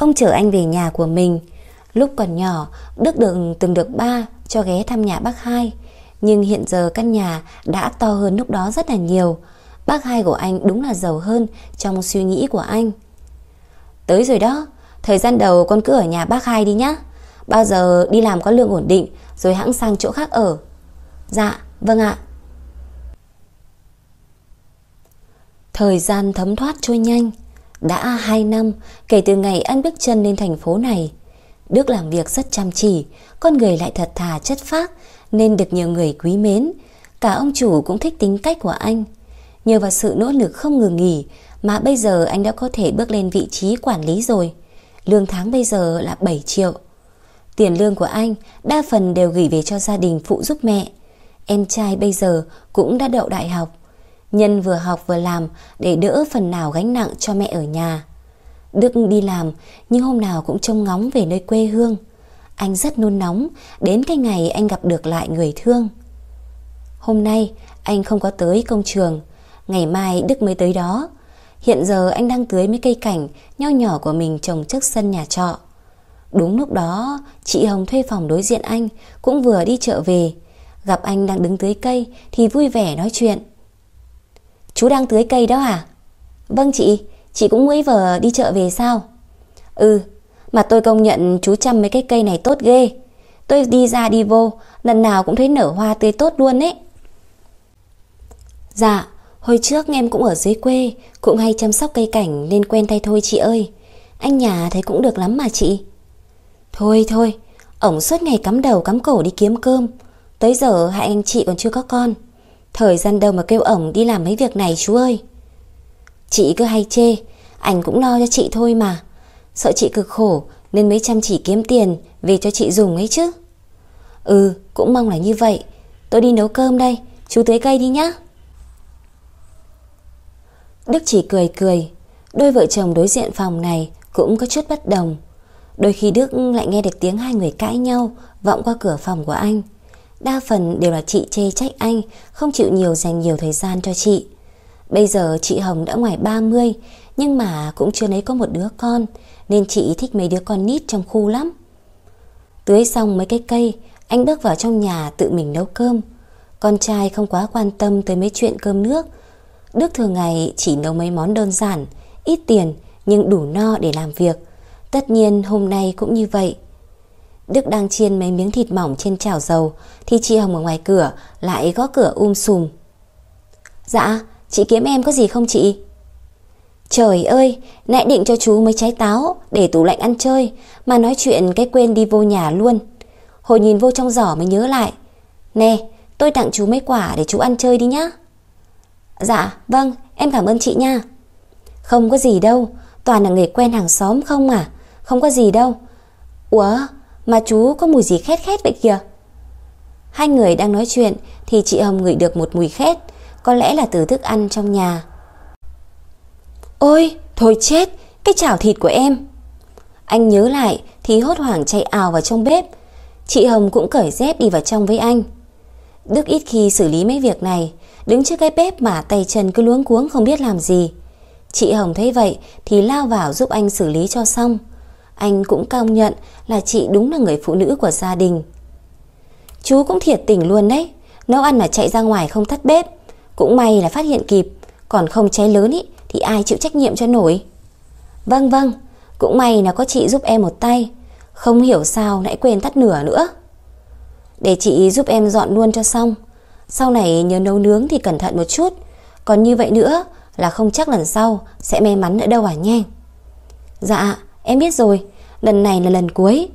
Ông chở anh về nhà của mình. Lúc còn nhỏ, Đức Đường từng được ba cho ghé thăm nhà bác hai. Nhưng hiện giờ căn nhà đã to hơn lúc đó rất là nhiều. Bác hai của anh đúng là giàu hơn trong suy nghĩ của anh. Tới rồi đó, thời gian đầu con cứ ở nhà bác hai đi nhá. Bao giờ đi làm có lương ổn định rồi hãng sang chỗ khác ở. Dạ, vâng ạ. Thời gian thấm thoát trôi nhanh. Đã 2 năm kể từ ngày anh bước chân lên thành phố này, Đức làm việc rất chăm chỉ, con người lại thật thà chất phác nên được nhiều người quý mến. Cả ông chủ cũng thích tính cách của anh. Nhờ vào sự nỗ lực không ngừng nghỉ mà bây giờ anh đã có thể bước lên vị trí quản lý rồi. Lương tháng bây giờ là 7 triệu. Tiền lương của anh đa phần đều gửi về cho gia đình phụ giúp mẹ. Em trai bây giờ cũng đã đậu đại học. Nhân vừa học vừa làm để đỡ phần nào gánh nặng cho mẹ ở nhà. Đức đi làm nhưng hôm nào cũng trông ngóng về nơi quê hương. Anh rất nôn nóng đến cái ngày anh gặp được lại người thương. Hôm nay anh không có tới công trường, ngày mai Đức mới tới đó. Hiện giờ anh đang tưới mấy cây cảnh nho nhỏ của mình trồng trước sân nhà trọ. Đúng lúc đó, chị Hồng thuê phòng đối diện anh cũng vừa đi chợ về. Gặp anh đang đứng tưới cây thì vui vẻ nói chuyện. Chú đang tưới cây đó à Vâng chị, chị cũng mới vừa đi chợ về sao? Ừ, mà tôi công nhận chú chăm mấy cái cây này tốt ghê. Tôi đi ra đi vô, lần nào cũng thấy nở hoa tươi tốt luôn ấy. Dạ, hồi trước em cũng ở dưới quê, cũng hay chăm sóc cây cảnh nên quen tay thôi chị ơi. Anh nhà thấy cũng được lắm mà chị. Thôi thôi, ổng suốt ngày cắm đầu cắm cổ đi kiếm cơm. Tới giờ hai anh chị còn chưa có con. Thời gian đâu mà kêu ổng đi làm mấy việc này chú ơi Chị cứ hay chê Anh cũng lo cho chị thôi mà Sợ chị cực khổ Nên mới chăm chỉ kiếm tiền Về cho chị dùng ấy chứ Ừ cũng mong là như vậy Tôi đi nấu cơm đây Chú tưới cây đi nhá Đức chỉ cười cười Đôi vợ chồng đối diện phòng này Cũng có chút bất đồng Đôi khi Đức lại nghe được tiếng hai người cãi nhau Vọng qua cửa phòng của anh Đa phần đều là chị chê trách anh Không chịu nhiều dành nhiều thời gian cho chị Bây giờ chị Hồng đã ngoài 30 Nhưng mà cũng chưa lấy có một đứa con Nên chị thích mấy đứa con nít trong khu lắm Tưới xong mấy cái cây Anh bước vào trong nhà tự mình nấu cơm Con trai không quá quan tâm tới mấy chuyện cơm nước Đức thường ngày chỉ nấu mấy món đơn giản Ít tiền nhưng đủ no để làm việc Tất nhiên hôm nay cũng như vậy Đức đang chiên mấy miếng thịt mỏng trên chảo dầu Thì chị Hồng ở ngoài cửa Lại gõ cửa um sùm Dạ chị kiếm em có gì không chị Trời ơi Nãy định cho chú mấy trái táo Để tủ lạnh ăn chơi Mà nói chuyện cái quên đi vô nhà luôn Hồi nhìn vô trong giỏ mới nhớ lại Nè tôi tặng chú mấy quả để chú ăn chơi đi nhá Dạ vâng em cảm ơn chị nha Không có gì đâu Toàn là người quen hàng xóm không à Không có gì đâu Ủa mà chú có mùi gì khét khét vậy kìa Hai người đang nói chuyện Thì chị Hồng ngửi được một mùi khét Có lẽ là từ thức ăn trong nhà Ôi thôi chết Cái chảo thịt của em Anh nhớ lại thì hốt hoảng chạy ào vào trong bếp Chị Hồng cũng cởi dép đi vào trong với anh Đức ít khi xử lý mấy việc này Đứng trước cái bếp mà tay chân cứ luống cuống không biết làm gì Chị Hồng thấy vậy thì lao vào giúp anh xử lý cho xong anh cũng công nhận là chị đúng là người phụ nữ của gia đình. Chú cũng thiệt tình luôn đấy, nấu ăn mà chạy ra ngoài không tắt bếp. Cũng may là phát hiện kịp, còn không cháy lớn ý, thì ai chịu trách nhiệm cho nổi. Vâng vâng, cũng may là có chị giúp em một tay, không hiểu sao lại quên tắt nửa nữa. Để chị giúp em dọn luôn cho xong, sau này nhớ nấu nướng thì cẩn thận một chút, còn như vậy nữa là không chắc lần sau sẽ may mắn nữa đâu à nhé. Dạ, ạ Em biết rồi, lần này là lần cuối.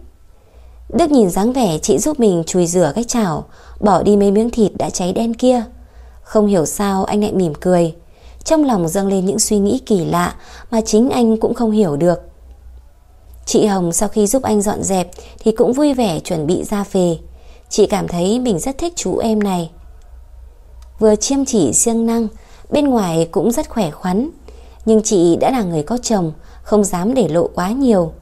Đức nhìn dáng vẻ chị giúp mình chùi rửa cái chảo, bỏ đi mấy miếng thịt đã cháy đen kia. Không hiểu sao anh lại mỉm cười. Trong lòng dâng lên những suy nghĩ kỳ lạ mà chính anh cũng không hiểu được. Chị Hồng sau khi giúp anh dọn dẹp thì cũng vui vẻ chuẩn bị ra về. Chị cảm thấy mình rất thích chú em này. Vừa chiêm chỉ siêng năng, bên ngoài cũng rất khỏe khoắn. Nhưng chị đã là người có chồng không dám để lộ quá nhiều.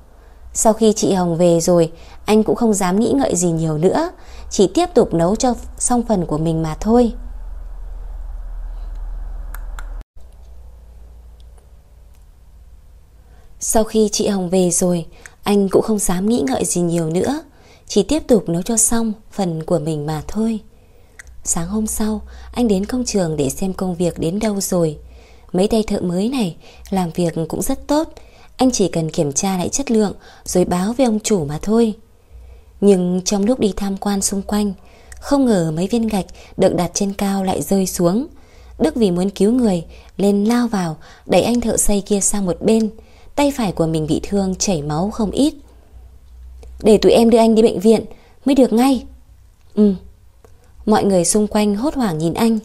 Sau khi chị Hồng về rồi, anh cũng không dám nghĩ ngợi gì nhiều nữa, chỉ tiếp tục nấu cho xong phần của mình mà thôi. Sau khi chị Hồng về rồi, anh cũng không dám nghĩ ngợi gì nhiều nữa, chỉ tiếp tục nấu cho xong phần của mình mà thôi. Sáng hôm sau, anh đến công trường để xem công việc đến đâu rồi. Mấy tay thợ mới này làm việc cũng rất tốt, anh chỉ cần kiểm tra lại chất lượng Rồi báo với ông chủ mà thôi Nhưng trong lúc đi tham quan xung quanh Không ngờ mấy viên gạch Được đặt trên cao lại rơi xuống Đức vì muốn cứu người Lên lao vào Đẩy anh thợ xây kia sang một bên Tay phải của mình bị thương chảy máu không ít Để tụi em đưa anh đi bệnh viện Mới được ngay Ừ Mọi người xung quanh hốt hoảng nhìn anh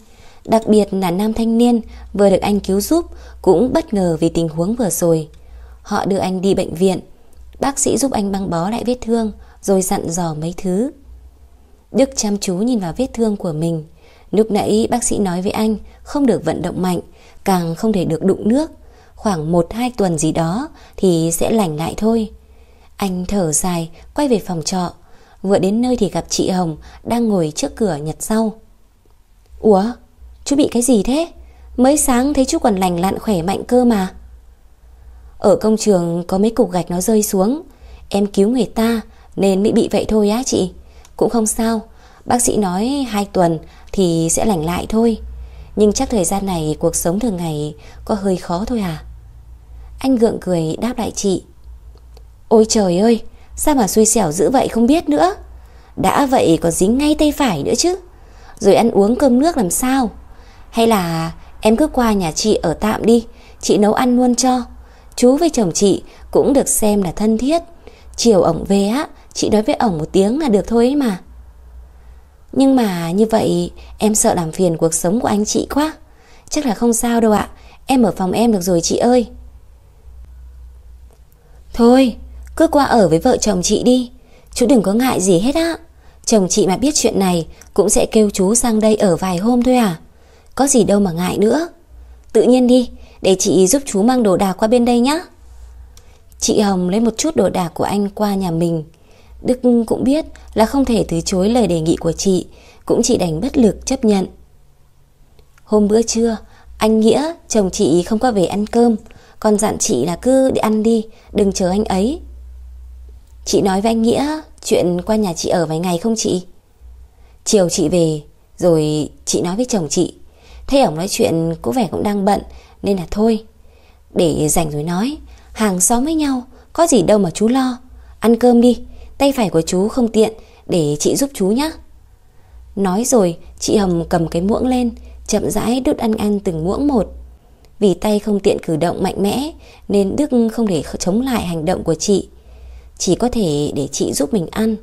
Đặc biệt là nam thanh niên vừa được anh cứu giúp cũng bất ngờ vì tình huống vừa rồi. Họ đưa anh đi bệnh viện Bác sĩ giúp anh băng bó lại vết thương Rồi dặn dò mấy thứ Đức chăm chú nhìn vào vết thương của mình Lúc nãy bác sĩ nói với anh Không được vận động mạnh Càng không thể được đụng nước Khoảng 1-2 tuần gì đó Thì sẽ lành lại thôi Anh thở dài quay về phòng trọ Vừa đến nơi thì gặp chị Hồng Đang ngồi trước cửa nhặt rau Ủa chú bị cái gì thế Mới sáng thấy chú còn lành lặn khỏe mạnh cơ mà ở công trường có mấy cục gạch nó rơi xuống Em cứu người ta Nên bị bị vậy thôi á chị Cũng không sao Bác sĩ nói 2 tuần thì sẽ lành lại thôi Nhưng chắc thời gian này cuộc sống thường ngày có hơi khó thôi à Anh gượng cười đáp lại chị Ôi trời ơi Sao mà xui xẻo dữ vậy không biết nữa Đã vậy còn dính ngay tay phải nữa chứ Rồi ăn uống cơm nước làm sao Hay là em cứ qua nhà chị ở tạm đi Chị nấu ăn luôn cho Chú với chồng chị cũng được xem là thân thiết. Chiều ổng về á, chị nói với ổng một tiếng là được thôi ấy mà. Nhưng mà như vậy em sợ làm phiền cuộc sống của anh chị quá. Chắc là không sao đâu ạ, em ở phòng em được rồi chị ơi. Thôi, cứ qua ở với vợ chồng chị đi, chú đừng có ngại gì hết á. Chồng chị mà biết chuyện này cũng sẽ kêu chú sang đây ở vài hôm thôi à. Có gì đâu mà ngại nữa. Tự nhiên đi, để chị giúp chú mang đồ đạc qua bên đây nhé Chị Hồng lấy một chút đồ đạc của anh qua nhà mình Đức cũng biết là không thể từ chối lời đề nghị của chị Cũng chỉ đành bất lực chấp nhận Hôm bữa trưa Anh Nghĩa, chồng chị không có về ăn cơm Còn dặn chị là cứ đi ăn đi Đừng chờ anh ấy Chị nói với anh Nghĩa Chuyện qua nhà chị ở vài ngày không chị Chiều chị về Rồi chị nói với chồng chị Thấy ổng nói chuyện có vẻ cũng đang bận nên là thôi Để rảnh rồi nói Hàng xóm với nhau Có gì đâu mà chú lo Ăn cơm đi Tay phải của chú không tiện Để chị giúp chú nhé Nói rồi Chị Hồng cầm cái muỗng lên Chậm rãi đút ăn ăn từng muỗng một Vì tay không tiện cử động mạnh mẽ Nên Đức không thể chống lại hành động của chị Chỉ có thể để chị giúp mình ăn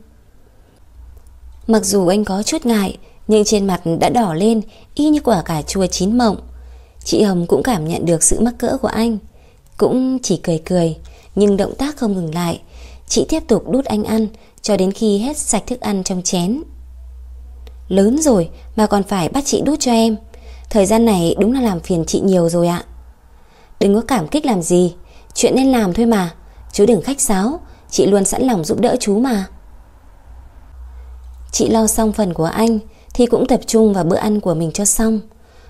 Mặc dù anh có chút ngại Nhưng trên mặt đã đỏ lên Y như quả cà chua chín mộng Chị Hồng cũng cảm nhận được sự mắc cỡ của anh Cũng chỉ cười cười Nhưng động tác không ngừng lại Chị tiếp tục đút anh ăn Cho đến khi hết sạch thức ăn trong chén Lớn rồi mà còn phải bắt chị đút cho em Thời gian này đúng là làm phiền chị nhiều rồi ạ Đừng có cảm kích làm gì Chuyện nên làm thôi mà Chú đừng khách sáo Chị luôn sẵn lòng giúp đỡ chú mà Chị lo xong phần của anh Thì cũng tập trung vào bữa ăn của mình cho xong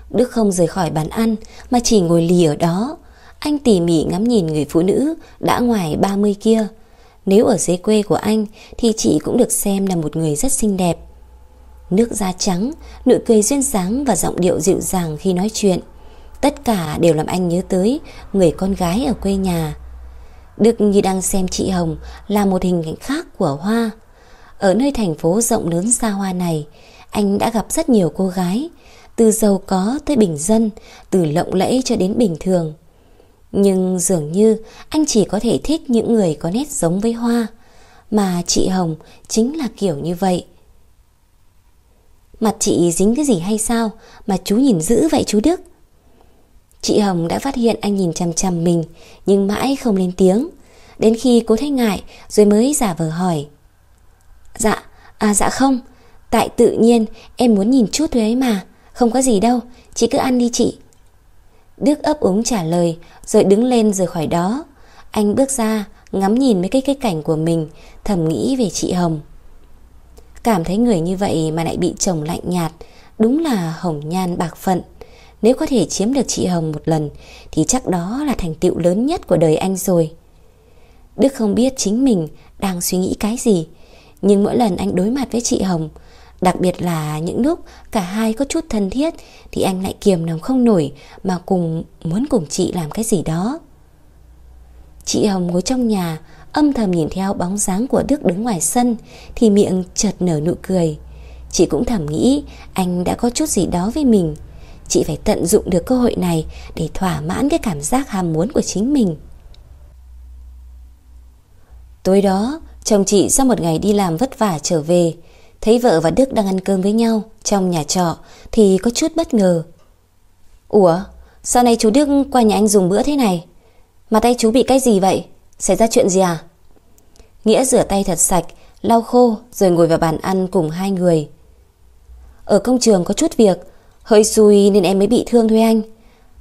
Đức không rời khỏi bàn ăn mà chỉ ngồi lì ở đó. Anh tỉ mỉ ngắm nhìn người phụ nữ đã ngoài 30 kia. Nếu ở dưới quê của anh thì chị cũng được xem là một người rất xinh đẹp. Nước da trắng, nụ cười duyên dáng và giọng điệu dịu dàng khi nói chuyện. Tất cả đều làm anh nhớ tới người con gái ở quê nhà. Đức như đang xem chị Hồng là một hình ảnh khác của Hoa. Ở nơi thành phố rộng lớn xa hoa này, anh đã gặp rất nhiều cô gái, từ giàu có tới bình dân, từ lộng lẫy cho đến bình thường. Nhưng dường như anh chỉ có thể thích những người có nét giống với Hoa, mà chị Hồng chính là kiểu như vậy. Mặt chị dính cái gì hay sao mà chú nhìn dữ vậy chú Đức? Chị Hồng đã phát hiện anh nhìn chằm chằm mình nhưng mãi không lên tiếng. Đến khi cô thấy ngại rồi mới giả vờ hỏi. Dạ, à dạ không, tại tự nhiên em muốn nhìn chút thôi ấy mà. Không có gì đâu, chị cứ ăn đi chị. Đức ấp úng trả lời, rồi đứng lên rời khỏi đó. Anh bước ra, ngắm nhìn mấy cái cái cảnh của mình, thầm nghĩ về chị Hồng. Cảm thấy người như vậy mà lại bị chồng lạnh nhạt, đúng là hồng nhan bạc phận. Nếu có thể chiếm được chị Hồng một lần thì chắc đó là thành tựu lớn nhất của đời anh rồi. Đức không biết chính mình đang suy nghĩ cái gì, nhưng mỗi lần anh đối mặt với chị Hồng, Đặc biệt là những lúc cả hai có chút thân thiết thì anh lại kiềm nằm không nổi mà cùng muốn cùng chị làm cái gì đó. Chị Hồng ngồi trong nhà, âm thầm nhìn theo bóng dáng của Đức đứng ngoài sân thì miệng chợt nở nụ cười. Chị cũng thầm nghĩ anh đã có chút gì đó với mình. Chị phải tận dụng được cơ hội này để thỏa mãn cái cảm giác ham muốn của chính mình. Tối đó, chồng chị sau một ngày đi làm vất vả trở về, Thấy vợ và Đức đang ăn cơm với nhau Trong nhà trọ Thì có chút bất ngờ Ủa sao nay chú Đức qua nhà anh dùng bữa thế này Mà tay chú bị cái gì vậy Xảy ra chuyện gì à Nghĩa rửa tay thật sạch Lau khô rồi ngồi vào bàn ăn cùng hai người Ở công trường có chút việc Hơi xui nên em mới bị thương thôi anh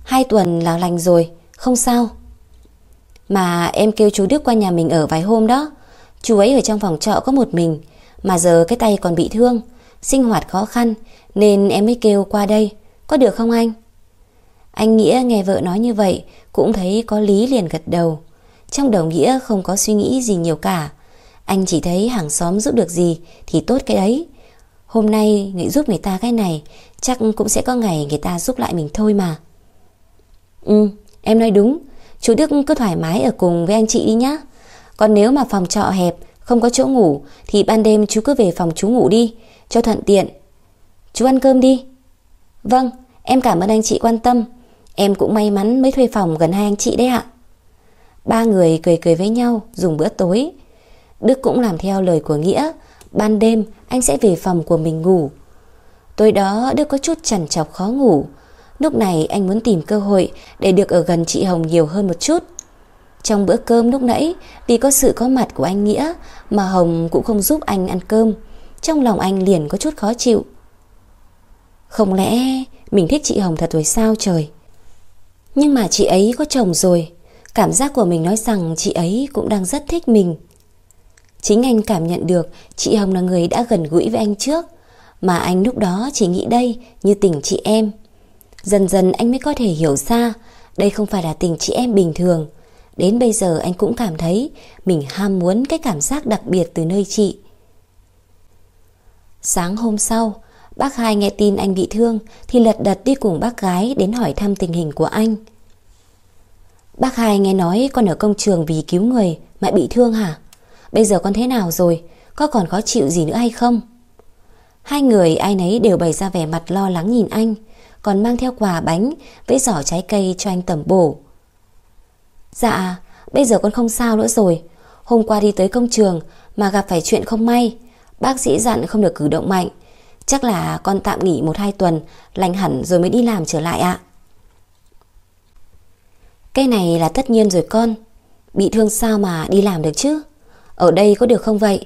Hai tuần là lành rồi Không sao Mà em kêu chú Đức qua nhà mình ở vài hôm đó Chú ấy ở trong phòng trọ có một mình mà giờ cái tay còn bị thương Sinh hoạt khó khăn Nên em mới kêu qua đây Có được không anh? Anh Nghĩa nghe vợ nói như vậy Cũng thấy có lý liền gật đầu Trong đầu Nghĩa không có suy nghĩ gì nhiều cả Anh chỉ thấy hàng xóm giúp được gì Thì tốt cái đấy Hôm nay nghĩ giúp người ta cái này Chắc cũng sẽ có ngày người ta giúp lại mình thôi mà Ừ em nói đúng Chú Đức cứ thoải mái ở cùng với anh chị đi nhá Còn nếu mà phòng trọ hẹp không có chỗ ngủ thì ban đêm chú cứ về phòng chú ngủ đi, cho thuận tiện. Chú ăn cơm đi. Vâng, em cảm ơn anh chị quan tâm. Em cũng may mắn mới thuê phòng gần hai anh chị đấy ạ. Ba người cười cười với nhau dùng bữa tối. Đức cũng làm theo lời của Nghĩa, ban đêm anh sẽ về phòng của mình ngủ. Tối đó Đức có chút chằn chọc khó ngủ. Lúc này anh muốn tìm cơ hội để được ở gần chị Hồng nhiều hơn một chút. Trong bữa cơm lúc nãy, vì có sự có mặt của anh Nghĩa mà Hồng cũng không giúp anh ăn cơm, trong lòng anh liền có chút khó chịu. Không lẽ mình thích chị Hồng thật rồi sao trời? Nhưng mà chị ấy có chồng rồi, cảm giác của mình nói rằng chị ấy cũng đang rất thích mình. Chính anh cảm nhận được chị Hồng là người đã gần gũi với anh trước, mà anh lúc đó chỉ nghĩ đây như tình chị em. Dần dần anh mới có thể hiểu ra đây không phải là tình chị em bình thường, Đến bây giờ anh cũng cảm thấy mình ham muốn cái cảm giác đặc biệt từ nơi chị. Sáng hôm sau, bác hai nghe tin anh bị thương thì lật đật đi cùng bác gái đến hỏi thăm tình hình của anh. Bác hai nghe nói con ở công trường vì cứu người mà bị thương hả? Bây giờ con thế nào rồi? Có còn khó chịu gì nữa hay không? Hai người ai nấy đều bày ra vẻ mặt lo lắng nhìn anh, còn mang theo quà bánh với giỏ trái cây cho anh tẩm bổ. Dạ, bây giờ con không sao nữa rồi. Hôm qua đi tới công trường mà gặp phải chuyện không may. Bác sĩ dặn không được cử động mạnh. Chắc là con tạm nghỉ một hai tuần, lành hẳn rồi mới đi làm trở lại ạ. Cái này là tất nhiên rồi con. Bị thương sao mà đi làm được chứ? Ở đây có được không vậy?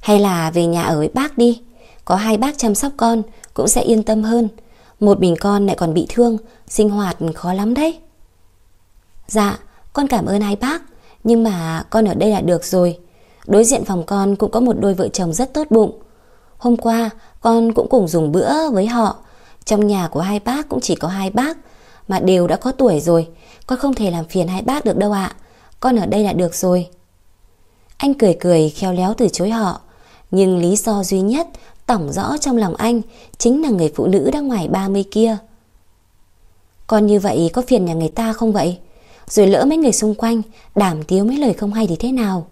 Hay là về nhà ở với bác đi? Có hai bác chăm sóc con cũng sẽ yên tâm hơn. Một mình con lại còn bị thương, sinh hoạt khó lắm đấy. Dạ, con cảm ơn hai bác, nhưng mà con ở đây là được rồi. Đối diện phòng con cũng có một đôi vợ chồng rất tốt bụng. Hôm qua con cũng cùng dùng bữa với họ. Trong nhà của hai bác cũng chỉ có hai bác mà đều đã có tuổi rồi. Con không thể làm phiền hai bác được đâu ạ. Con ở đây là được rồi. Anh cười cười khéo léo từ chối họ. Nhưng lý do duy nhất tỏng rõ trong lòng anh chính là người phụ nữ đang ngoài 30 kia. Con như vậy có phiền nhà người ta không vậy? Rồi lỡ mấy người xung quanh Đảm tiếu mấy lời không hay thì thế nào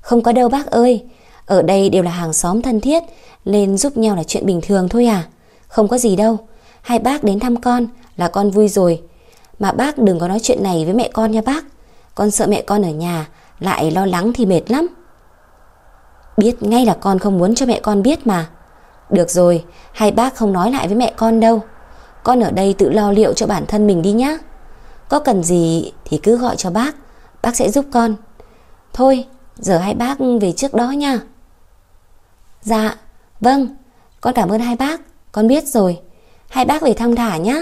Không có đâu bác ơi Ở đây đều là hàng xóm thân thiết lên giúp nhau là chuyện bình thường thôi à Không có gì đâu Hai bác đến thăm con là con vui rồi Mà bác đừng có nói chuyện này với mẹ con nha bác Con sợ mẹ con ở nhà Lại lo lắng thì mệt lắm Biết ngay là con không muốn cho mẹ con biết mà Được rồi Hai bác không nói lại với mẹ con đâu Con ở đây tự lo liệu cho bản thân mình đi nhá có cần gì thì cứ gọi cho bác Bác sẽ giúp con Thôi giờ hai bác về trước đó nha Dạ Vâng Con cảm ơn hai bác Con biết rồi Hai bác về thăm thả nhá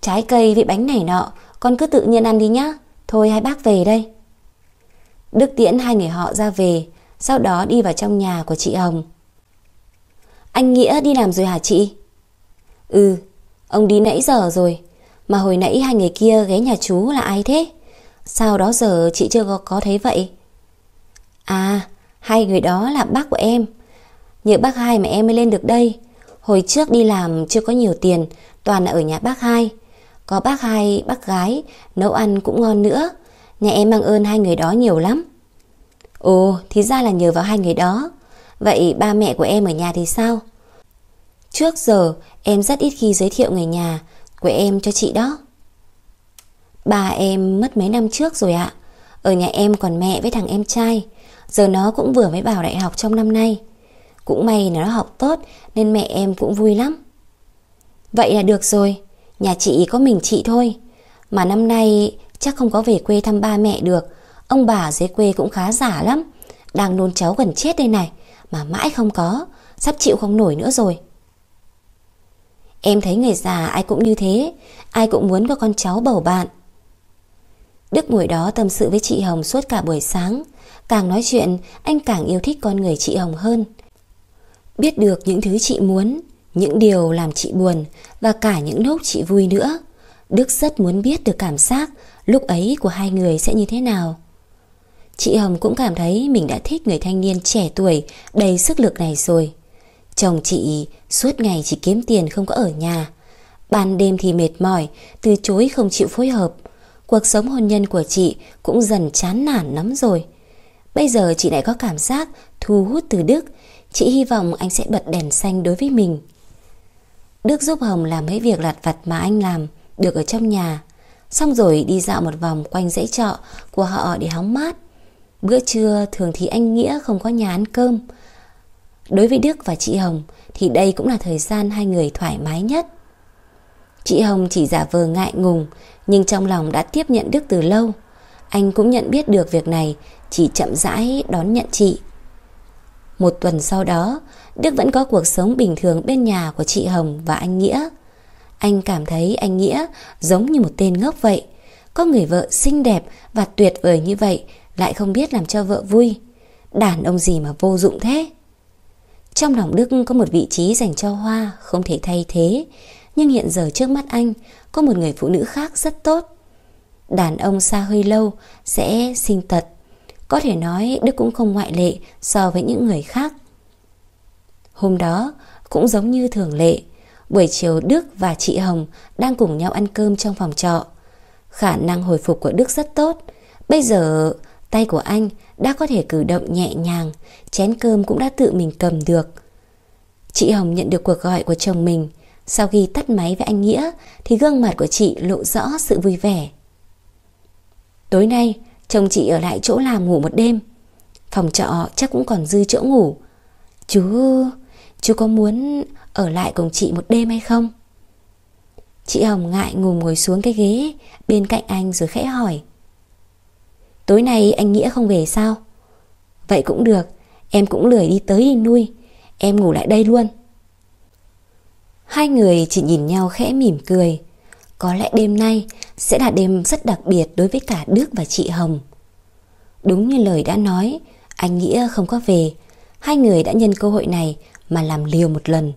Trái cây vị bánh này nọ Con cứ tự nhiên ăn đi nhá Thôi hai bác về đây Đức tiễn hai người họ ra về Sau đó đi vào trong nhà của chị Hồng Anh Nghĩa đi làm rồi hả chị? Ừ Ông đi nãy giờ rồi Mà hồi nãy hai người kia ghé nhà chú là ai thế Sao đó giờ chị chưa có, có thấy vậy À Hai người đó là bác của em Nhờ bác hai mà em mới lên được đây Hồi trước đi làm chưa có nhiều tiền Toàn là ở nhà bác hai Có bác hai, bác gái Nấu ăn cũng ngon nữa Nhà em mang ơn hai người đó nhiều lắm Ồ, thì ra là nhờ vào hai người đó Vậy ba mẹ của em ở nhà thì sao? Trước giờ Em rất ít khi giới thiệu người nhà của em cho chị đó. Ba em mất mấy năm trước rồi ạ. Ở nhà em còn mẹ với thằng em trai. Giờ nó cũng vừa mới vào đại học trong năm nay. Cũng may là nó học tốt nên mẹ em cũng vui lắm. Vậy là được rồi. Nhà chị có mình chị thôi. Mà năm nay chắc không có về quê thăm ba mẹ được. Ông bà dưới quê cũng khá giả lắm. Đang nôn cháu gần chết đây này. Mà mãi không có. Sắp chịu không nổi nữa rồi. Em thấy người già ai cũng như thế, ai cũng muốn có con cháu bầu bạn. Đức ngồi đó tâm sự với chị Hồng suốt cả buổi sáng. Càng nói chuyện, anh càng yêu thích con người chị Hồng hơn. Biết được những thứ chị muốn, những điều làm chị buồn và cả những lúc chị vui nữa. Đức rất muốn biết được cảm giác lúc ấy của hai người sẽ như thế nào. Chị Hồng cũng cảm thấy mình đã thích người thanh niên trẻ tuổi đầy sức lực này rồi. Chồng chị suốt ngày chỉ kiếm tiền không có ở nhà. Ban đêm thì mệt mỏi, từ chối không chịu phối hợp. Cuộc sống hôn nhân của chị cũng dần chán nản lắm rồi. Bây giờ chị lại có cảm giác thu hút từ Đức. Chị hy vọng anh sẽ bật đèn xanh đối với mình. Đức giúp Hồng làm mấy việc lặt vặt mà anh làm được ở trong nhà. Xong rồi đi dạo một vòng quanh dãy trọ của họ để hóng mát. Bữa trưa thường thì anh Nghĩa không có nhà ăn cơm. Đối với Đức và chị Hồng thì đây cũng là thời gian hai người thoải mái nhất. Chị Hồng chỉ giả vờ ngại ngùng nhưng trong lòng đã tiếp nhận Đức từ lâu. Anh cũng nhận biết được việc này, chỉ chậm rãi đón nhận chị. Một tuần sau đó, Đức vẫn có cuộc sống bình thường bên nhà của chị Hồng và anh Nghĩa. Anh cảm thấy anh Nghĩa giống như một tên ngốc vậy. Có người vợ xinh đẹp và tuyệt vời như vậy lại không biết làm cho vợ vui. Đàn ông gì mà vô dụng thế? Trong lòng Đức có một vị trí dành cho hoa không thể thay thế, nhưng hiện giờ trước mắt anh có một người phụ nữ khác rất tốt. Đàn ông xa hơi lâu sẽ sinh tật. Có thể nói Đức cũng không ngoại lệ so với những người khác. Hôm đó cũng giống như thường lệ, buổi chiều Đức và chị Hồng đang cùng nhau ăn cơm trong phòng trọ. Khả năng hồi phục của Đức rất tốt. Bây giờ tay của anh đã có thể cử động nhẹ nhàng, chén cơm cũng đã tự mình cầm được. Chị Hồng nhận được cuộc gọi của chồng mình, sau khi tắt máy với anh Nghĩa thì gương mặt của chị lộ rõ sự vui vẻ. Tối nay, chồng chị ở lại chỗ làm ngủ một đêm. Phòng trọ chắc cũng còn dư chỗ ngủ. Chú... chú có muốn ở lại cùng chị một đêm hay không? Chị Hồng ngại ngùng ngồi xuống cái ghế bên cạnh anh rồi khẽ hỏi. Tối nay anh Nghĩa không về sao? Vậy cũng được, em cũng lười đi tới đi nuôi. Em ngủ lại đây luôn. Hai người chỉ nhìn nhau khẽ mỉm cười. Có lẽ đêm nay sẽ là đêm rất đặc biệt đối với cả Đức và chị Hồng. Đúng như lời đã nói, anh Nghĩa không có về. Hai người đã nhân cơ hội này mà làm liều một lần.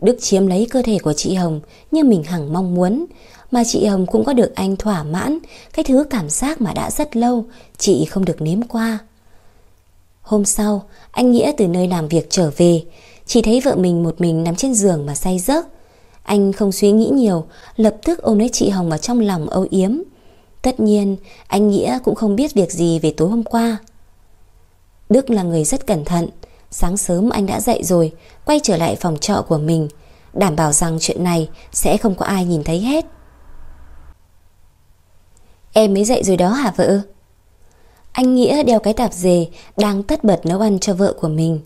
Đức chiếm lấy cơ thể của chị Hồng như mình hằng mong muốn mà chị Hồng cũng có được anh thỏa mãn cái thứ cảm giác mà đã rất lâu chị không được nếm qua. Hôm sau, anh Nghĩa từ nơi làm việc trở về, chỉ thấy vợ mình một mình nằm trên giường mà say giấc. Anh không suy nghĩ nhiều, lập tức ôm lấy chị Hồng vào trong lòng âu yếm. Tất nhiên, anh Nghĩa cũng không biết việc gì về tối hôm qua. Đức là người rất cẩn thận, sáng sớm anh đã dậy rồi, quay trở lại phòng trọ của mình, đảm bảo rằng chuyện này sẽ không có ai nhìn thấy hết. Em mới dậy rồi đó hả vợ? Anh Nghĩa đeo cái tạp dề đang tất bật nấu ăn cho vợ của mình.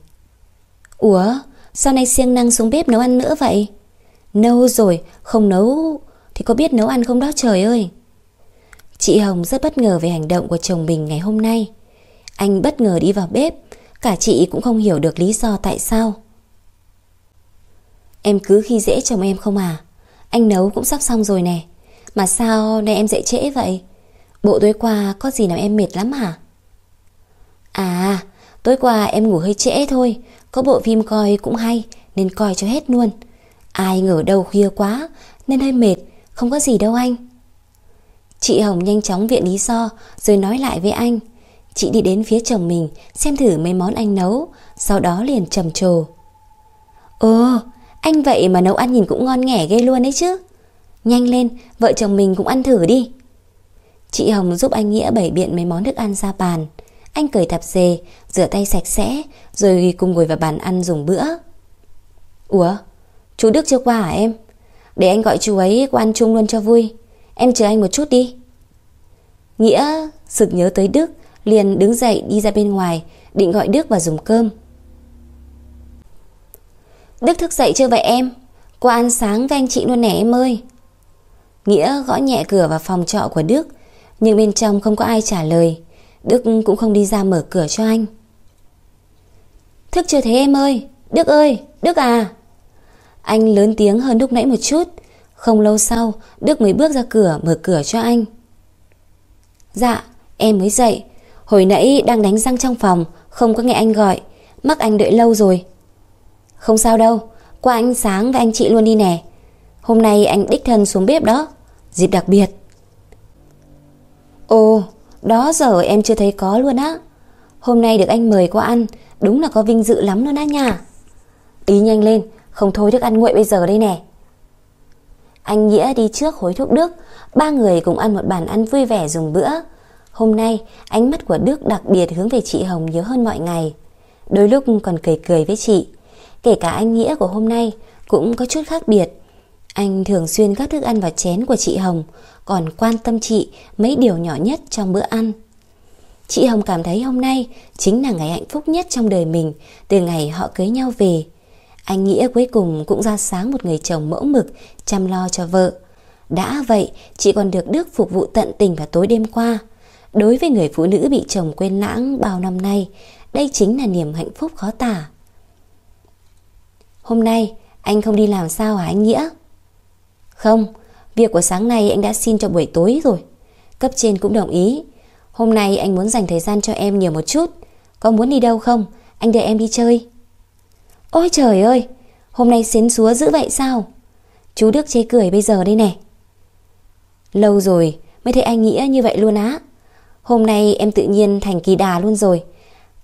Ủa, sao nay siêng năng xuống bếp nấu ăn nữa vậy? Nâu rồi, không nấu thì có biết nấu ăn không đó trời ơi. Chị Hồng rất bất ngờ về hành động của chồng mình ngày hôm nay. Anh bất ngờ đi vào bếp, cả chị cũng không hiểu được lý do tại sao. Em cứ khi dễ chồng em không à? Anh nấu cũng sắp xong rồi nè. Mà sao nay em dậy trễ vậy? Bộ tối qua có gì làm em mệt lắm hả? À, tối qua em ngủ hơi trễ thôi, có bộ phim coi cũng hay nên coi cho hết luôn. Ai ngờ đâu khuya quá nên hơi mệt, không có gì đâu anh. Chị Hồng nhanh chóng viện lý do rồi nói lại với anh. Chị đi đến phía chồng mình xem thử mấy món anh nấu, sau đó liền trầm trồ. Ồ, anh vậy mà nấu ăn nhìn cũng ngon nghẻ ghê luôn đấy chứ. Nhanh lên, vợ chồng mình cũng ăn thử đi. Chị Hồng giúp anh Nghĩa bày biện mấy món thức ăn ra bàn. Anh cởi tạp dề, rửa tay sạch sẽ, rồi cùng ngồi vào bàn ăn dùng bữa. Ủa, chú Đức chưa qua hả em? Để anh gọi chú ấy qua ăn chung luôn cho vui. Em chờ anh một chút đi. Nghĩa sực nhớ tới Đức, liền đứng dậy đi ra bên ngoài, định gọi Đức và dùng cơm. Đức thức dậy chưa vậy em? Qua ăn sáng với anh chị luôn nè em ơi. Nghĩa gõ nhẹ cửa vào phòng trọ của Đức nhưng bên trong không có ai trả lời Đức cũng không đi ra mở cửa cho anh Thức chưa thế em ơi Đức ơi Đức à Anh lớn tiếng hơn lúc nãy một chút Không lâu sau Đức mới bước ra cửa mở cửa cho anh Dạ em mới dậy Hồi nãy đang đánh răng trong phòng Không có nghe anh gọi Mắc anh đợi lâu rồi Không sao đâu Qua anh sáng và anh chị luôn đi nè Hôm nay anh đích thân xuống bếp đó Dịp đặc biệt Ồ, đó giờ em chưa thấy có luôn á. Hôm nay được anh mời qua ăn, đúng là có vinh dự lắm luôn á nha. Tí nhanh lên, không thôi thức ăn nguội bây giờ đây nè. Anh Nghĩa đi trước hối thúc Đức, ba người cùng ăn một bàn ăn vui vẻ dùng bữa. Hôm nay, ánh mắt của Đức đặc biệt hướng về chị Hồng nhiều hơn mọi ngày. Đôi lúc còn cười cười với chị. Kể cả anh Nghĩa của hôm nay cũng có chút khác biệt. Anh thường xuyên gắp thức ăn vào chén của chị Hồng, còn quan tâm chị mấy điều nhỏ nhất trong bữa ăn. Chị Hồng cảm thấy hôm nay chính là ngày hạnh phúc nhất trong đời mình từ ngày họ cưới nhau về. Anh Nghĩa cuối cùng cũng ra sáng một người chồng mẫu mực chăm lo cho vợ. Đã vậy, chị còn được Đức phục vụ tận tình vào tối đêm qua. Đối với người phụ nữ bị chồng quên lãng bao năm nay, đây chính là niềm hạnh phúc khó tả. Hôm nay, anh không đi làm sao hả anh Nghĩa? Không, Việc của sáng nay anh đã xin cho buổi tối rồi. Cấp trên cũng đồng ý. Hôm nay anh muốn dành thời gian cho em nhiều một chút. Có muốn đi đâu không? Anh đưa em đi chơi. Ôi trời ơi! Hôm nay xến xúa dữ vậy sao? Chú Đức chê cười bây giờ đây nè. Lâu rồi mới thấy anh nghĩa như vậy luôn á. Hôm nay em tự nhiên thành kỳ đà luôn rồi.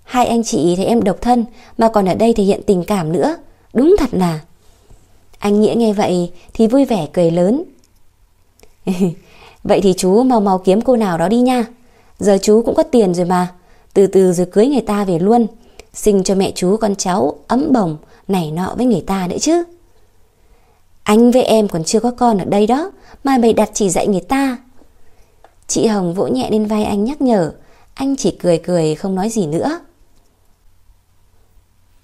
Hai anh chị thấy em độc thân mà còn ở đây thể hiện tình cảm nữa. Đúng thật là... Anh Nghĩa nghe vậy thì vui vẻ cười lớn [LAUGHS] Vậy thì chú mau mau kiếm cô nào đó đi nha Giờ chú cũng có tiền rồi mà Từ từ rồi cưới người ta về luôn Sinh cho mẹ chú con cháu ấm bồng nảy nọ với người ta nữa chứ Anh với em còn chưa có con ở đây đó Mà mày đặt chỉ dạy người ta Chị Hồng vỗ nhẹ lên vai anh nhắc nhở Anh chỉ cười cười không nói gì nữa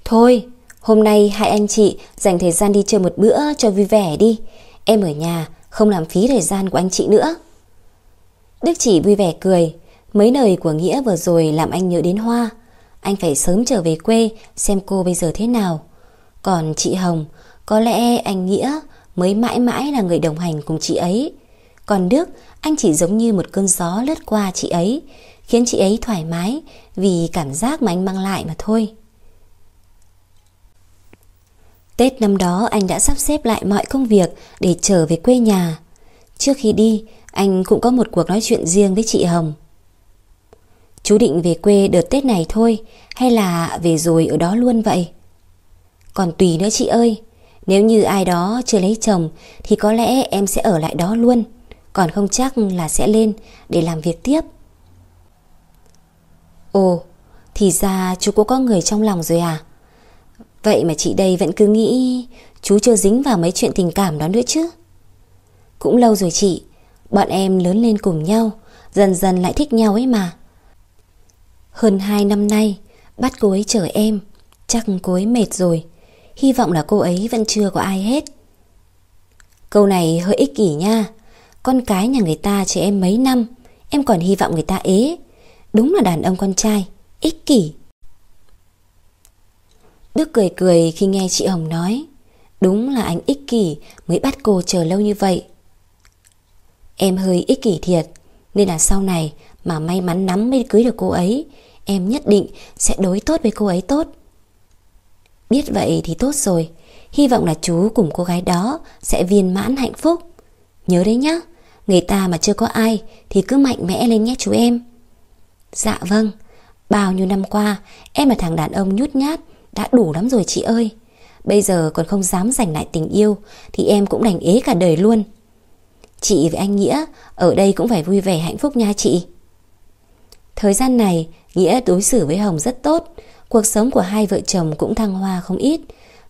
Thôi Hôm nay hai anh chị dành thời gian đi chơi một bữa cho vui vẻ đi Em ở nhà không làm phí thời gian của anh chị nữa Đức chỉ vui vẻ cười Mấy lời của Nghĩa vừa rồi làm anh nhớ đến Hoa Anh phải sớm trở về quê Xem cô bây giờ thế nào Còn chị Hồng Có lẽ anh Nghĩa mới mãi mãi là người đồng hành cùng chị ấy Còn Đức Anh chỉ giống như một cơn gió lướt qua chị ấy Khiến chị ấy thoải mái Vì cảm giác mà anh mang lại mà thôi Tết năm đó anh đã sắp xếp lại mọi công việc để trở về quê nhà. Trước khi đi, anh cũng có một cuộc nói chuyện riêng với chị Hồng. Chú định về quê đợt Tết này thôi, hay là về rồi ở đó luôn vậy? Còn tùy nữa chị ơi, nếu như ai đó chưa lấy chồng thì có lẽ em sẽ ở lại đó luôn, còn không chắc là sẽ lên để làm việc tiếp. Ồ, thì ra chú cũng có người trong lòng rồi à? Vậy mà chị đây vẫn cứ nghĩ chú chưa dính vào mấy chuyện tình cảm đó nữa chứ. Cũng lâu rồi chị, bọn em lớn lên cùng nhau, dần dần lại thích nhau ấy mà. Hơn hai năm nay, bắt cô ấy chờ em, chắc cô ấy mệt rồi. Hy vọng là cô ấy vẫn chưa có ai hết. Câu này hơi ích kỷ nha. Con cái nhà người ta trẻ em mấy năm, em còn hy vọng người ta ế. Đúng là đàn ông con trai, ích kỷ. Đức cười cười khi nghe chị Hồng nói Đúng là anh ích kỷ mới bắt cô chờ lâu như vậy Em hơi ích kỷ thiệt Nên là sau này mà may mắn lắm mới cưới được cô ấy Em nhất định sẽ đối tốt với cô ấy tốt Biết vậy thì tốt rồi Hy vọng là chú cùng cô gái đó sẽ viên mãn hạnh phúc Nhớ đấy nhá Người ta mà chưa có ai thì cứ mạnh mẽ lên nhé chú em Dạ vâng Bao nhiêu năm qua em là thằng đàn ông nhút nhát đã đủ lắm rồi chị ơi Bây giờ còn không dám giành lại tình yêu Thì em cũng đành ế cả đời luôn Chị với anh Nghĩa Ở đây cũng phải vui vẻ hạnh phúc nha chị Thời gian này Nghĩa đối xử với Hồng rất tốt Cuộc sống của hai vợ chồng cũng thăng hoa không ít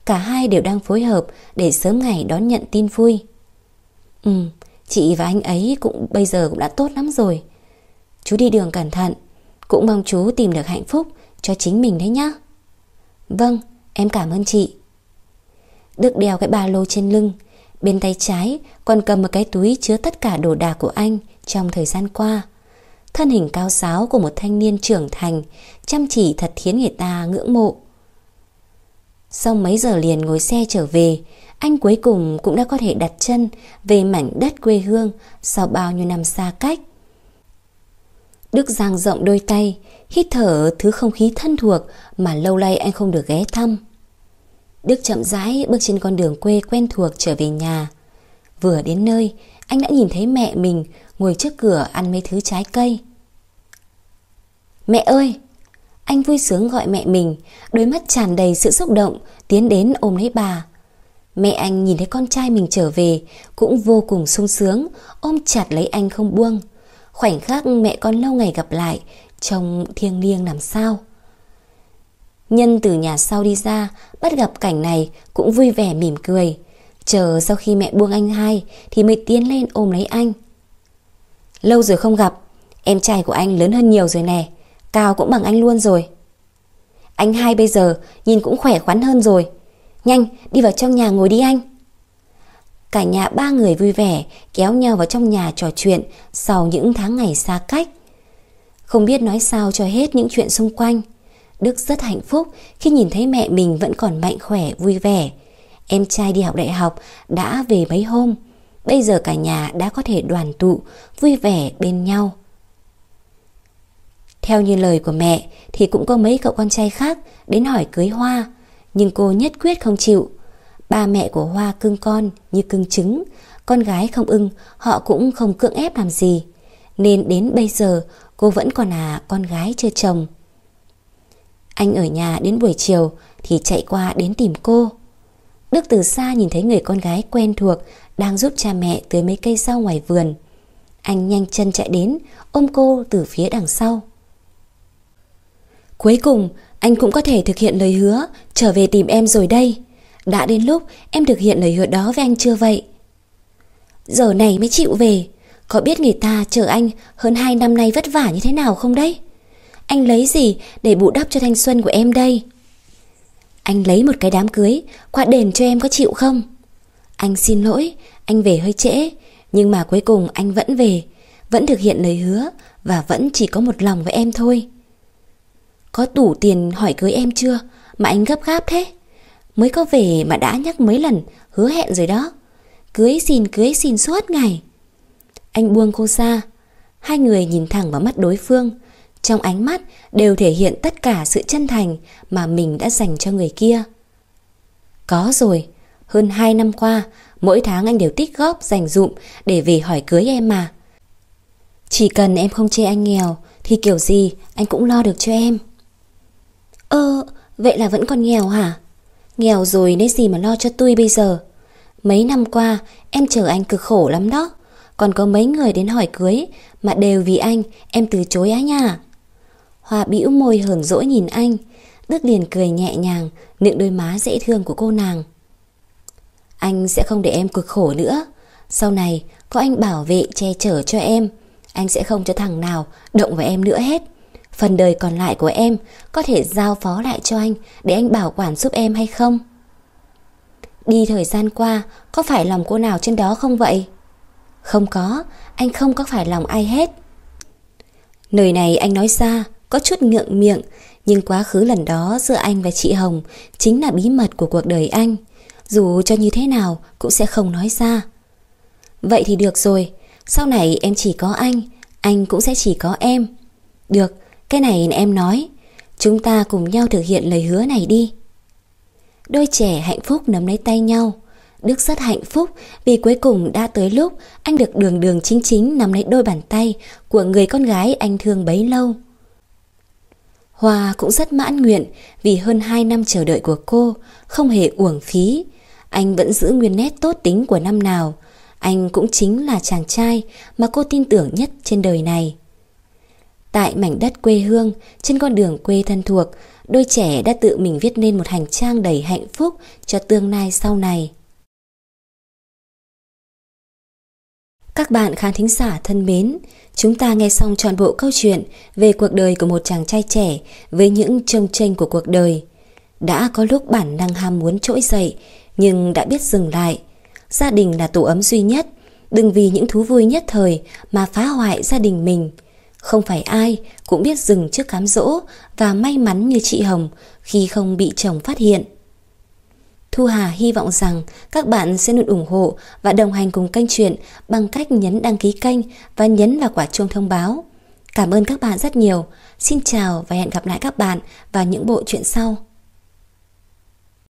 Cả hai đều đang phối hợp Để sớm ngày đón nhận tin vui Ừ Chị và anh ấy cũng bây giờ cũng đã tốt lắm rồi Chú đi đường cẩn thận Cũng mong chú tìm được hạnh phúc Cho chính mình đấy nhá Vâng, em cảm ơn chị. Đức đeo cái ba lô trên lưng, bên tay trái còn cầm một cái túi chứa tất cả đồ đạc của anh trong thời gian qua. Thân hình cao sáo của một thanh niên trưởng thành, chăm chỉ thật khiến người ta ngưỡng mộ. Sau mấy giờ liền ngồi xe trở về, anh cuối cùng cũng đã có thể đặt chân về mảnh đất quê hương sau bao nhiêu năm xa cách. Đức giang rộng đôi tay, hít thở thứ không khí thân thuộc mà lâu nay anh không được ghé thăm. Đức chậm rãi bước trên con đường quê quen thuộc trở về nhà. Vừa đến nơi, anh đã nhìn thấy mẹ mình ngồi trước cửa ăn mấy thứ trái cây. Mẹ ơi! Anh vui sướng gọi mẹ mình, đôi mắt tràn đầy sự xúc động, tiến đến ôm lấy bà. Mẹ anh nhìn thấy con trai mình trở về, cũng vô cùng sung sướng, ôm chặt lấy anh không buông. Khoảnh khắc mẹ con lâu ngày gặp lại Trông thiêng liêng làm sao Nhân từ nhà sau đi ra Bắt gặp cảnh này Cũng vui vẻ mỉm cười Chờ sau khi mẹ buông anh hai Thì mới tiến lên ôm lấy anh Lâu rồi không gặp Em trai của anh lớn hơn nhiều rồi nè Cao cũng bằng anh luôn rồi Anh hai bây giờ nhìn cũng khỏe khoắn hơn rồi Nhanh đi vào trong nhà ngồi đi anh Cả nhà ba người vui vẻ kéo nhau vào trong nhà trò chuyện sau những tháng ngày xa cách. Không biết nói sao cho hết những chuyện xung quanh. Đức rất hạnh phúc khi nhìn thấy mẹ mình vẫn còn mạnh khỏe, vui vẻ. Em trai đi học đại học đã về mấy hôm. Bây giờ cả nhà đã có thể đoàn tụ, vui vẻ bên nhau. Theo như lời của mẹ thì cũng có mấy cậu con trai khác đến hỏi cưới Hoa, nhưng cô nhất quyết không chịu. Ba mẹ của Hoa cưng con như cưng trứng, con gái không ưng, họ cũng không cưỡng ép làm gì. Nên đến bây giờ, cô vẫn còn là con gái chưa chồng. Anh ở nhà đến buổi chiều thì chạy qua đến tìm cô. Đức từ xa nhìn thấy người con gái quen thuộc đang giúp cha mẹ tưới mấy cây rau ngoài vườn. Anh nhanh chân chạy đến, ôm cô từ phía đằng sau. Cuối cùng, anh cũng có thể thực hiện lời hứa, trở về tìm em rồi đây. Đã đến lúc em thực hiện lời hứa đó với anh chưa vậy? Giờ này mới chịu về Có biết người ta chờ anh hơn 2 năm nay vất vả như thế nào không đấy? Anh lấy gì để bù đắp cho thanh xuân của em đây? Anh lấy một cái đám cưới Qua đền cho em có chịu không? Anh xin lỗi Anh về hơi trễ Nhưng mà cuối cùng anh vẫn về Vẫn thực hiện lời hứa Và vẫn chỉ có một lòng với em thôi Có đủ tiền hỏi cưới em chưa Mà anh gấp gáp thế Mới có về mà đã nhắc mấy lần Hứa hẹn rồi đó Cưới xin cưới xin suốt ngày Anh buông cô ra Hai người nhìn thẳng vào mắt đối phương Trong ánh mắt đều thể hiện tất cả sự chân thành Mà mình đã dành cho người kia Có rồi Hơn hai năm qua Mỗi tháng anh đều tích góp dành dụm Để về hỏi cưới em mà Chỉ cần em không chê anh nghèo Thì kiểu gì anh cũng lo được cho em Ơ ờ, vậy là vẫn còn nghèo hả Nghèo rồi nên gì mà lo cho tôi bây giờ Mấy năm qua em chờ anh cực khổ lắm đó Còn có mấy người đến hỏi cưới Mà đều vì anh em từ chối á nha Hoa bĩu môi hờn dỗi nhìn anh Đức liền cười nhẹ nhàng Nựng đôi má dễ thương của cô nàng Anh sẽ không để em cực khổ nữa Sau này có anh bảo vệ che chở cho em Anh sẽ không cho thằng nào động vào em nữa hết Phần đời còn lại của em có thể giao phó lại cho anh để anh bảo quản giúp em hay không? Đi thời gian qua, có phải lòng cô nào trên đó không vậy? Không có, anh không có phải lòng ai hết. Lời này anh nói ra, có chút ngượng miệng, nhưng quá khứ lần đó giữa anh và chị Hồng chính là bí mật của cuộc đời anh. Dù cho như thế nào cũng sẽ không nói ra. Vậy thì được rồi, sau này em chỉ có anh, anh cũng sẽ chỉ có em. Được, cái này em nói Chúng ta cùng nhau thực hiện lời hứa này đi Đôi trẻ hạnh phúc nắm lấy tay nhau Đức rất hạnh phúc vì cuối cùng đã tới lúc anh được đường đường chính chính nắm lấy đôi bàn tay của người con gái anh thương bấy lâu. Hòa cũng rất mãn nguyện vì hơn 2 năm chờ đợi của cô không hề uổng phí. Anh vẫn giữ nguyên nét tốt tính của năm nào. Anh cũng chính là chàng trai mà cô tin tưởng nhất trên đời này. Tại mảnh đất quê hương, trên con đường quê thân thuộc, đôi trẻ đã tự mình viết nên một hành trang đầy hạnh phúc cho tương lai sau này. Các bạn khán thính giả thân mến, chúng ta nghe xong trọn bộ câu chuyện về cuộc đời của một chàng trai trẻ với những trông tranh của cuộc đời. Đã có lúc bản năng ham muốn trỗi dậy, nhưng đã biết dừng lại. Gia đình là tổ ấm duy nhất, đừng vì những thú vui nhất thời mà phá hoại gia đình mình – không phải ai cũng biết dừng trước cám dỗ và may mắn như chị Hồng khi không bị chồng phát hiện. Thu Hà hy vọng rằng các bạn sẽ luôn ủng hộ và đồng hành cùng kênh truyện bằng cách nhấn đăng ký kênh và nhấn vào quả chuông thông báo. Cảm ơn các bạn rất nhiều. Xin chào và hẹn gặp lại các bạn vào những bộ truyện sau.